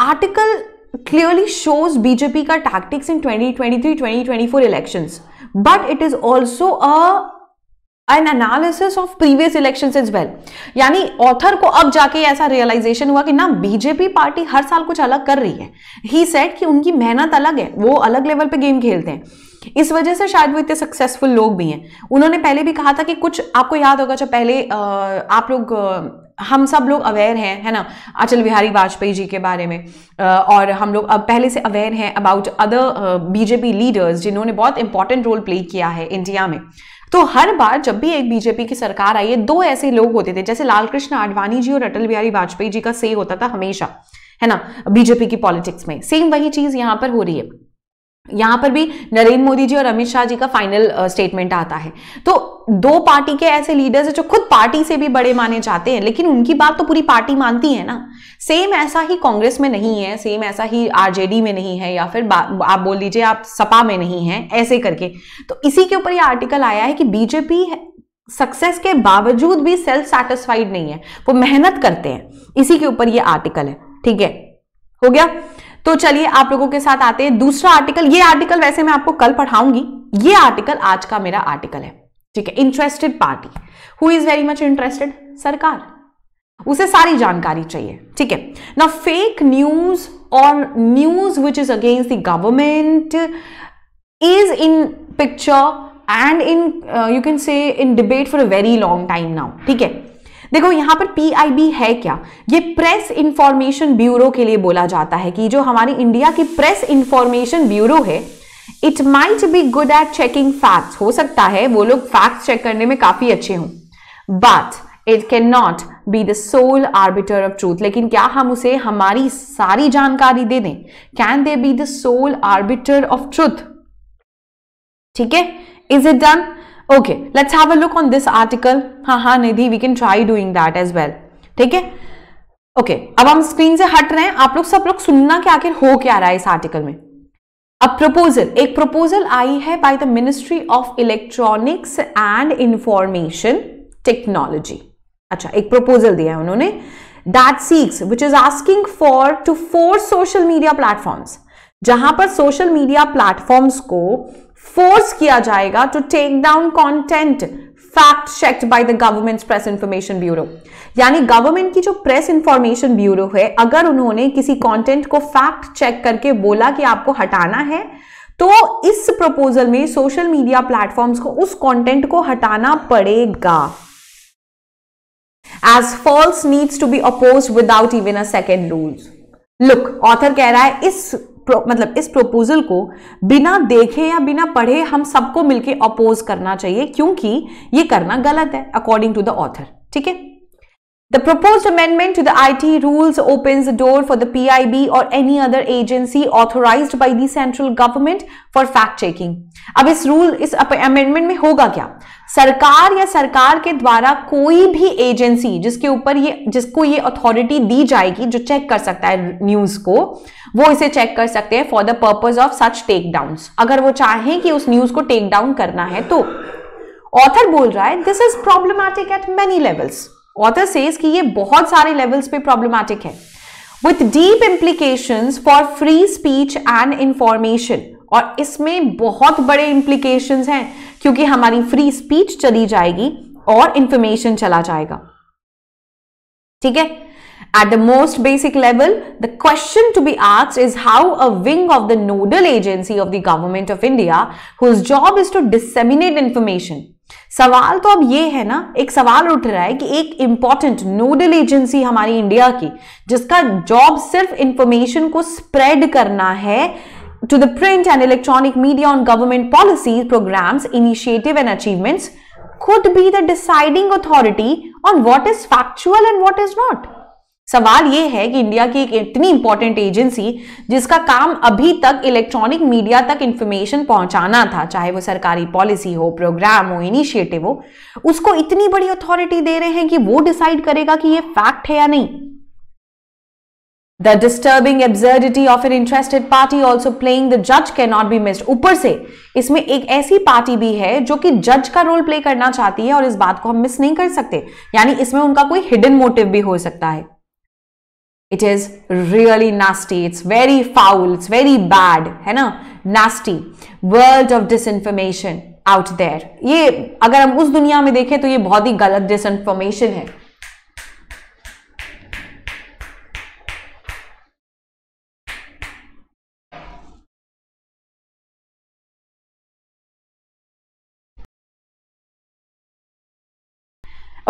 आर्टिकल क्लियरली शोज बीजेपी का tactics in 2023-2024 elections but it is also a an analysis of previous election as well यानी author को अब जाके ऐसा रियलाइजेशन हुआ कि ना बीजेपी पार्टी हर साल कुछ अलग कर रही है ही सेट कि उनकी मेहनत अलग है वो अलग लेवल पे गेम खेलते हैं इस वजह से शायद वो इतने सक्सेसफुल लोग भी हैं उन्होंने पहले भी कहा था कि कुछ आपको याद होगा जब पहले आ, आप लोग हम सब लोग अवेयर हैं है ना अटल बिहारी वाजपेयी जी के बारे में और हम लोग अब पहले से अवेयर हैं अबाउट अदर बीजेपी लीडर्स जिन्होंने बहुत इंपॉर्टेंट रोल प्ले किया है इंडिया में तो हर बार जब भी एक बीजेपी की सरकार आई है दो ऐसे लोग होते थे जैसे लालकृष्ण आडवाणी जी और अटल बिहारी वाजपेयी जी का से होता था हमेशा है ना बीजेपी की पॉलिटिक्स में सेम वही चीज यहां पर हो रही है यहां पर भी नरेंद्र मोदी जी और अमित शाह जी का फाइनल स्टेटमेंट uh, आता है तो दो पार्टी के ऐसे लीडर्स हैं जो खुद पार्टी से भी बड़े माने जाते हैं लेकिन उनकी बात तो पूरी पार्टी मानती है ना सेम ऐसा ही कांग्रेस में नहीं है सेम ऐसा ही आरजेडी में नहीं है या फिर आप बोल लीजिए आप सपा में नहीं है ऐसे करके तो इसी के ऊपर ये आर्टिकल आया है कि बीजेपी सक्सेस के बावजूद भी सेल्फ सेटिस्फाइड नहीं है वो मेहनत करते हैं इसी के ऊपर ये आर्टिकल है ठीक है हो गया तो चलिए आप लोगों के साथ आते हैं दूसरा आर्टिकल ये आर्टिकल वैसे मैं आपको कल पढ़ाऊंगी ये आर्टिकल आज का मेरा आर्टिकल है ठीक है interested party who is very much interested सरकार उसे सारी जानकारी चाहिए ठीक है ना फेक न्यूज और news which is against the government is in picture and in you can say in debate for a very long time now ठीक है देखो यहां पर PIB है क्या ये प्रेस इंफॉर्मेशन ब्यूरो के लिए बोला जाता है कि जो हमारी इंडिया की प्रेस इंफॉर्मेशन ब्यूरो है it might be good at checking facts हो सकता है वो लोग फैक्ट्स चेक करने में काफी अच्छे हों but it can not be the sole arbiter of truth लेकिन क्या हम उसे हमारी सारी जानकारी दे दें can they be the sole arbiter of truth ठीक है is it done okay let's have a look on this article हाँ हाँ Nidhi we can try doing that as well ठीक है ओके अब हम स्क्रीन से हट रहे हैं आप लोग सब लोग सुनना कि आखिर हो क्या रहा है इस आर्टिकल में अब प्रपोजल एक प्रपोजल आई है by the ministry of electronics and information technology अच्छा एक प्रपोजल दिया है उन्होंने that seeks which is asking for to for social media platforms जहां पर सोशल मीडिया प्लेटफॉर्म्स को फोर्स किया जाएगा to take down content fact checked by the government press information bureau यानी गवर्नमेंट की जो प्रेस इंफॉर्मेशन ब्यूरो है अगर उन्होंने किसी कॉन्टेंट को फैक्ट चेक करके बोला कि आपको हटाना है तो इस प्रपोजल में सोशल मीडिया प्लेटफॉर्म्स को उस कंटेंट को हटाना पड़ेगा as false needs to be oppose without even a second rules look author कह रहा है इस मतलब इस प्रपोजल को बिना देखे या बिना पढ़े हम सबको मिलके अपोज करना चाहिए क्योंकि ये करना गलत है अकॉर्डिंग टू द ऑथर ठीक है The proposed amendment to the IT rules opens the door for the PIB or any other agency authorized by the central government for fact checking. अब इस रूल इस अमेंडमेंट में होगा क्या सरकार या सरकार के द्वारा कोई भी एजेंसी जिसके ऊपर ये जिसको ये अथॉरिटी दी जाएगी जो चेक कर सकता है न्यूज को वो इसे चेक कर सकते हैं for the purpose of such take down अगर वो चाहें कि उस न्यूज को टेक डाउन करना है तो ऑथर बोल रहा है this is problematic at many levels author says कि ये बहुत सारे लेवल्स पे प्रॉब्लमैटिक है with deep implication for free speech and information और इसमें बहुत बड़े इंप्लीकेशन हैं क्योंकि हमारी फ्री स्पीच चली जाएगी और इंफॉर्मेशन चला जाएगा ठीक है at the most basic level the question to be ask is how a wing of the nodal agency of the government of India whose job is to disseminate information सवाल तो अब ये है ना एक सवाल उठ रहा है कि एक इंपॉर्टेंट नोडल एजेंसी हमारी इंडिया की जिसका जॉब सिर्फ इंफॉर्मेशन को स्प्रेड करना है to the print and electronic media on government policies, programs, initiative and achievements could be the deciding authority on what is factual and what is not. सवाल ये है कि इंडिया की एक इतनी इंपॉर्टेंट एजेंसी जिसका काम अभी तक इलेक्ट्रॉनिक मीडिया तक इंफॉर्मेशन पहुंचाना था चाहे वो सरकारी पॉलिसी हो प्रोग्राम हो इनिशिएटिव हो उसको इतनी बड़ी अथॉरिटी दे रहे हैं कि वो डिसाइड करेगा कि ये फैक्ट है या नहीं The disturbing absurdity of an interested party also playing the जज cannot be बी ऊपर से इसमें एक ऐसी पार्टी भी है जो कि जज का रोल प्ले करना चाहती है और इस बात को हम मिस नहीं कर सकते यानी इसमें उनका कोई हिडन मोटिव भी हो सकता है it is really nasty it's very foul it's very bad है ना nasty world of disinformation out there ये अगर हम उस दुनिया में देखें तो ये बहुत ही गलत इन्फॉर्मेशन है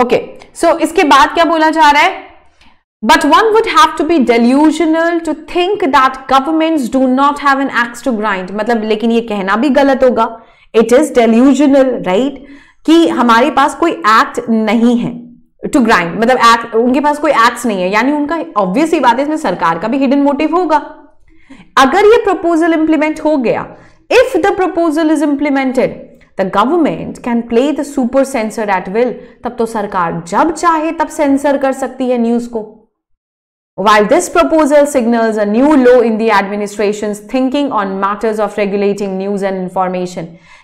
ओके सो इसके बाद क्या बोला जा रहा है but one would have to be delusional to think that government do not have an axe to grind मतलब लेकिन ये कहना भी गलत होगा इट इज डेल्यूजनल राइट कि हमारे पास कोई एक्ट नहीं है टू ग्राइंड मतलब एक्ट उनके पास कोई एक्ट नहीं है यानी उनका ऑब्वियस ही बात है इसमें सरकार का भी हिडन मोटिव होगा अगर ये प्रपोजल इंप्लीमेंट हो गया if the proposal is implemented the government can play the super censor at will तब तो सरकार जब चाहे तब सेंसर कर सकती है न्यूज को while this proposal signal new low in in administration thinking on matters of regulating news and and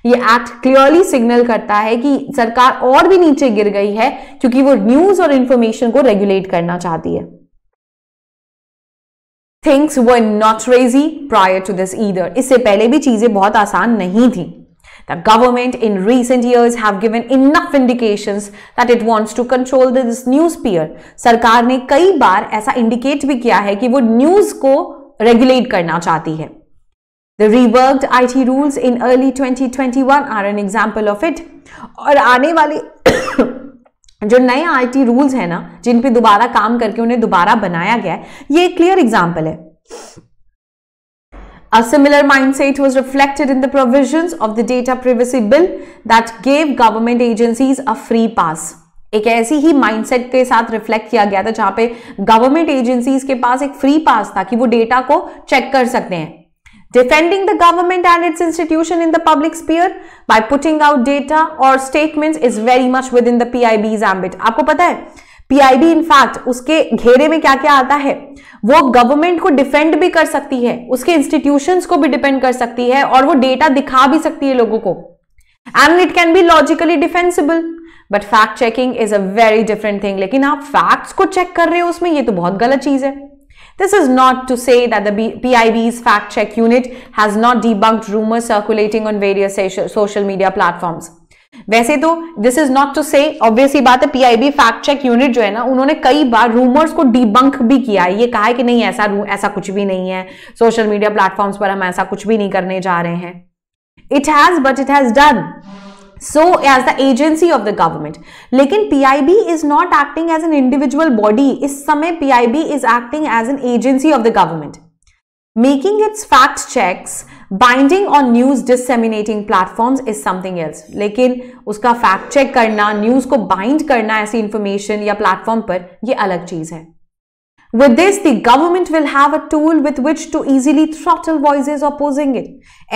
ये एक्ट क्लियरली सिग्नल करता है कि सरकार और भी नीचे गिर गई है क्योंकि वो न्यूज और इंफॉर्मेशन को रेगुलेट करना चाहती है things were not raised prior to this either इससे पहले भी चीजें बहुत आसान नहीं थी The government in recent years have given enough indications that it wants to control this news peer sarkar ne kai bar aisa indicate bhi kiya hai ki wo news ko regulate karna chahti hai The reworked IT rules in early 2021 are an example of it. aur aane वाले जो नए IT rules हैं ना जिन पे दोबारा काम करके उन्हें दोबारा बनाया गया है ये एक क्लियर एग्जांपल है A similar mindset was reflected in the provisions of the Data Privacy Bill that gave government agencies a free pass. एक ऐसी ही माइंडसेट के साथ रिफ्लेक्ट किया गया था जहां पे गवर्नमेंट एजेंसीज के पास एक फ्री पास था कि वो डेटा को चेक कर सकते हैं defending the government and its institution in the public sphere by putting out data और statements is very much within the PIB's ambit आपको पता है पीआईबी इनफैक्ट उसके घेरे में क्या क्या आता है वो गवर्नमेंट को डिफेंड भी कर सकती है उसके इंस्टीट्यूशन को भी डिपेंड कर सकती है और वो डेटा दिखा भी सकती है लोगों को and it can be logically defensible but fact checking is a very different thing लेकिन आप फैक्ट्स को चेक कर रहे हो उसमें ये तो बहुत गलत चीज है This is not to say that the PIB's fact check unit has not debunked rumors circulating on various social media platforms. वैसे तो this is not to say obviously बात है पीआईबी फैक्ट चेक यूनिट जो है ना उन्होंने कई बार rumours को डीबंक भी किया है ये कहा है कि नहीं ऐसा ऐसा कुछ भी नहीं है सोशल मीडिया प्लेटफॉर्म्स पर हम ऐसा कुछ भी नहीं करने जा रहे हैं it has but it has done so as the agency of the government लेकिन B is not acting as an individual body इस समय P B is acting as an agency of the government making its fact checks binding on news disseminating platform is something else लेकिन उसका fact check करना news को bind करना ऐसी information या platform पर यह अलग चीज है With this, the government will have a tool with which to easily throttle voices opposing it.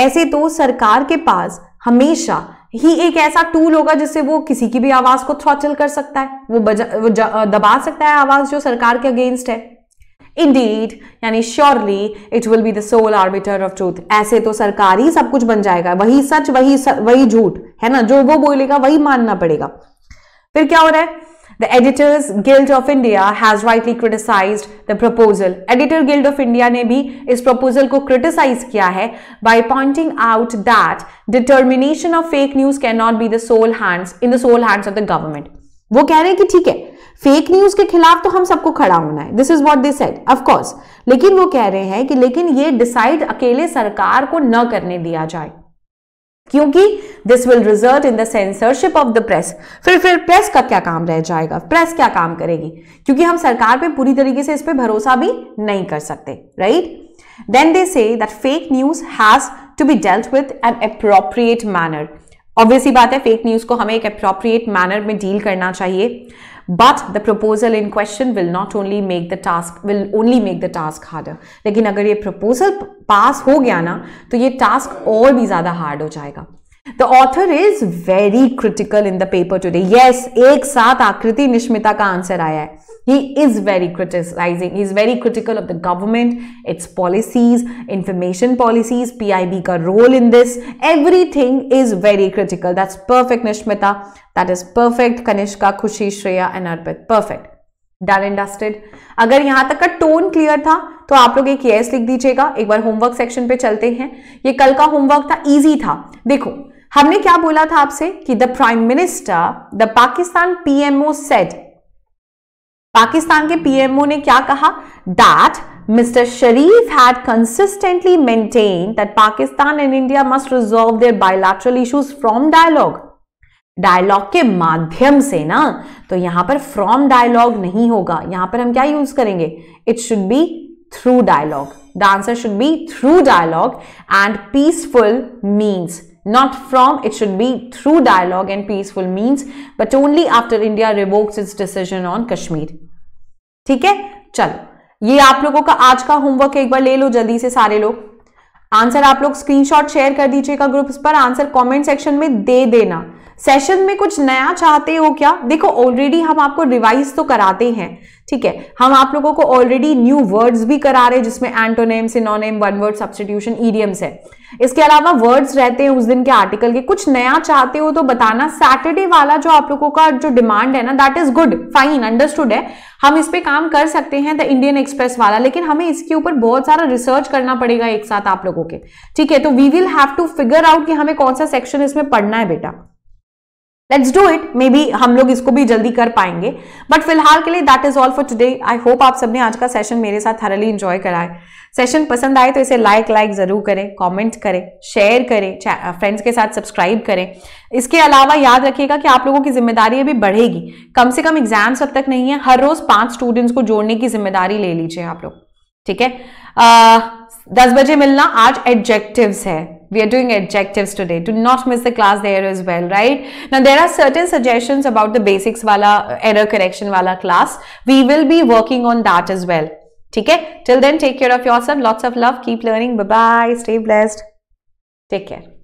ऐसे तो सरकार के पास हमेशा ही एक ऐसा टूल होगा जिससे वो किसी की भी आवाज को थ्रॉटल कर सकता है वो, बजा, वो ज, दबा सकता है आवाज जो सरकार के अगेंस्ट है इंडीड यानी surely it will be the sole arbiter of truth ऐसे तो सरकार ही सब कुछ बन जाएगा वही सच वही सच, वही झूठ है ना जो वो बोलेगा वही मानना पड़ेगा फिर क्या हो रहा है The Editors Guild of India has rightly criticized the proposal. Editor Guild of India ने भी इस proposal को criticize किया है by pointing out that determination of fake news cannot be the sole hands in the sole hands of the government. वो कह रहे हैं कि ठीक है फेक न्यूज के खिलाफ तो हम सबको खड़ा होना है this is what this set of course लेकिन वो कह रहे हैं कि लेकिन ये डिसाइड अकेले सरकार को न करने दिया जाए क्योंकि this will result in the censorship of the press फिर फिर प्रेस का क्या काम रह जाएगा प्रेस क्या काम करेगी क्योंकि हम सरकार पे पूरी तरीके से इस पर भरोसा भी नहीं कर सकते right then they say that fake news has to be dealt with an appropriate manner obviously बात है फेक न्यूज को हमें एक अप्रोप्रिएट मैनर में डील करना चाहिए but the proposal in question will not only make the task will only make the task harder लेकिन अगर ये प्रपोजल पास हो गया ना तो ये टास्क और भी ज़्यादा हार्ड हो जाएगा the author is very critical in the paper today yes एक साथ आकृति निश्मिता का आंसर आया है He is very criticizing, he is very critical of the government, its policies, information policies, PIB ka role in this. Everything is very critical. That's perfect, Nishmita. That is perfect, Kanishka, Khushi, Shreya and Arpit. Perfect. Done and dusted अगर यहां तक का tone clear था तो आप लोग एक yes लिख दीजिएगा एक बार होमवर्क सेक्शन पे चलते हैं ये कल का होमवर्क था इजी था देखो हमने क्या बोला था आपसे कि the prime minister the Pakistan PMO set Pakistan के पीएमओ ने क्या कहा that mister Sharif had consistently maintain that Pakistan and India must resolve their bilateral issues from dialogue dialogue के माध्यम से ना तो यहां पर फ्रॉम डायलॉग नहीं होगा यहां पर हम क्या यूज करेंगे it should be through dialogue the answer should be through dialogue and peaceful means not from it should be through dialogue and peaceful means but only after India revokes its decision on Kashmir ठीक है चलो ये आप लोगों का आज का homework एक बार ले लो जल्दी से सारे लोग आंसर आप लोग स्क्रीनशॉट शेयर कर दीजिएगा ग्रुप्स पर आंसर कमेंट सेक्शन में दे देना सेशन में कुछ नया चाहते हो क्या देखो ऑलरेडी हम आपको रिवाइज तो कराते हैं ठीक है हम आप लोगों को ऑलरेडी न्यू वर्ड्स भी करा रहे हैं जिसमें antonym synonym one word substitution idioms है इसके अलावा वर्ड्स रहते हैं उस दिन के आर्टिकल के कुछ नया चाहते हो तो बताना सैटरडे वाला जो आप लोगों का जो डिमांड है ना that is good fine understood है हम इस पर काम कर सकते हैं द इंडियन एक्सप्रेस वाला लेकिन हमें इसके ऊपर बहुत सारा रिसर्च करना पड़ेगा एक साथ आप लोगों के ठीक है तो we will have to figure out कि हमें कौन सा सेक्शन इसमें पढ़ना है बेटा let's do it maybe हम लोग इसको भी जल्दी कर पाएंगे बट फिलहाल के लिए that is all for today I hope आप सबने आज का सेशन मेरे साथ हरली इंजॉय करा है सेशन पसंद आए तो इसे लाइक लाइक ज़रूर करें कमेंट करें शेयर करें फ्रेंड्स के साथ सब्सक्राइब करें इसके अलावा याद रखिएगा कि आप लोगों की जिम्मेदारी अभी बढ़ेगी कम से कम एग्जाम्स अब तक नहीं है हर रोज़ पांच स्टूडेंट्स को जोड़ने की जिम्मेदारी ले लीजिए आप लोग ठीक है दस बजे मिलना आज एडजेक्टिव्स है We are doing adjectives today. Do not miss the class there as well, right? Now, there are certain suggestions about the basics wala, error correction wala class. We will be working on that as well. Okay? Till then, take care of yourself. Lots of love. Keep learning. Bye-bye. Stay blessed. Take care.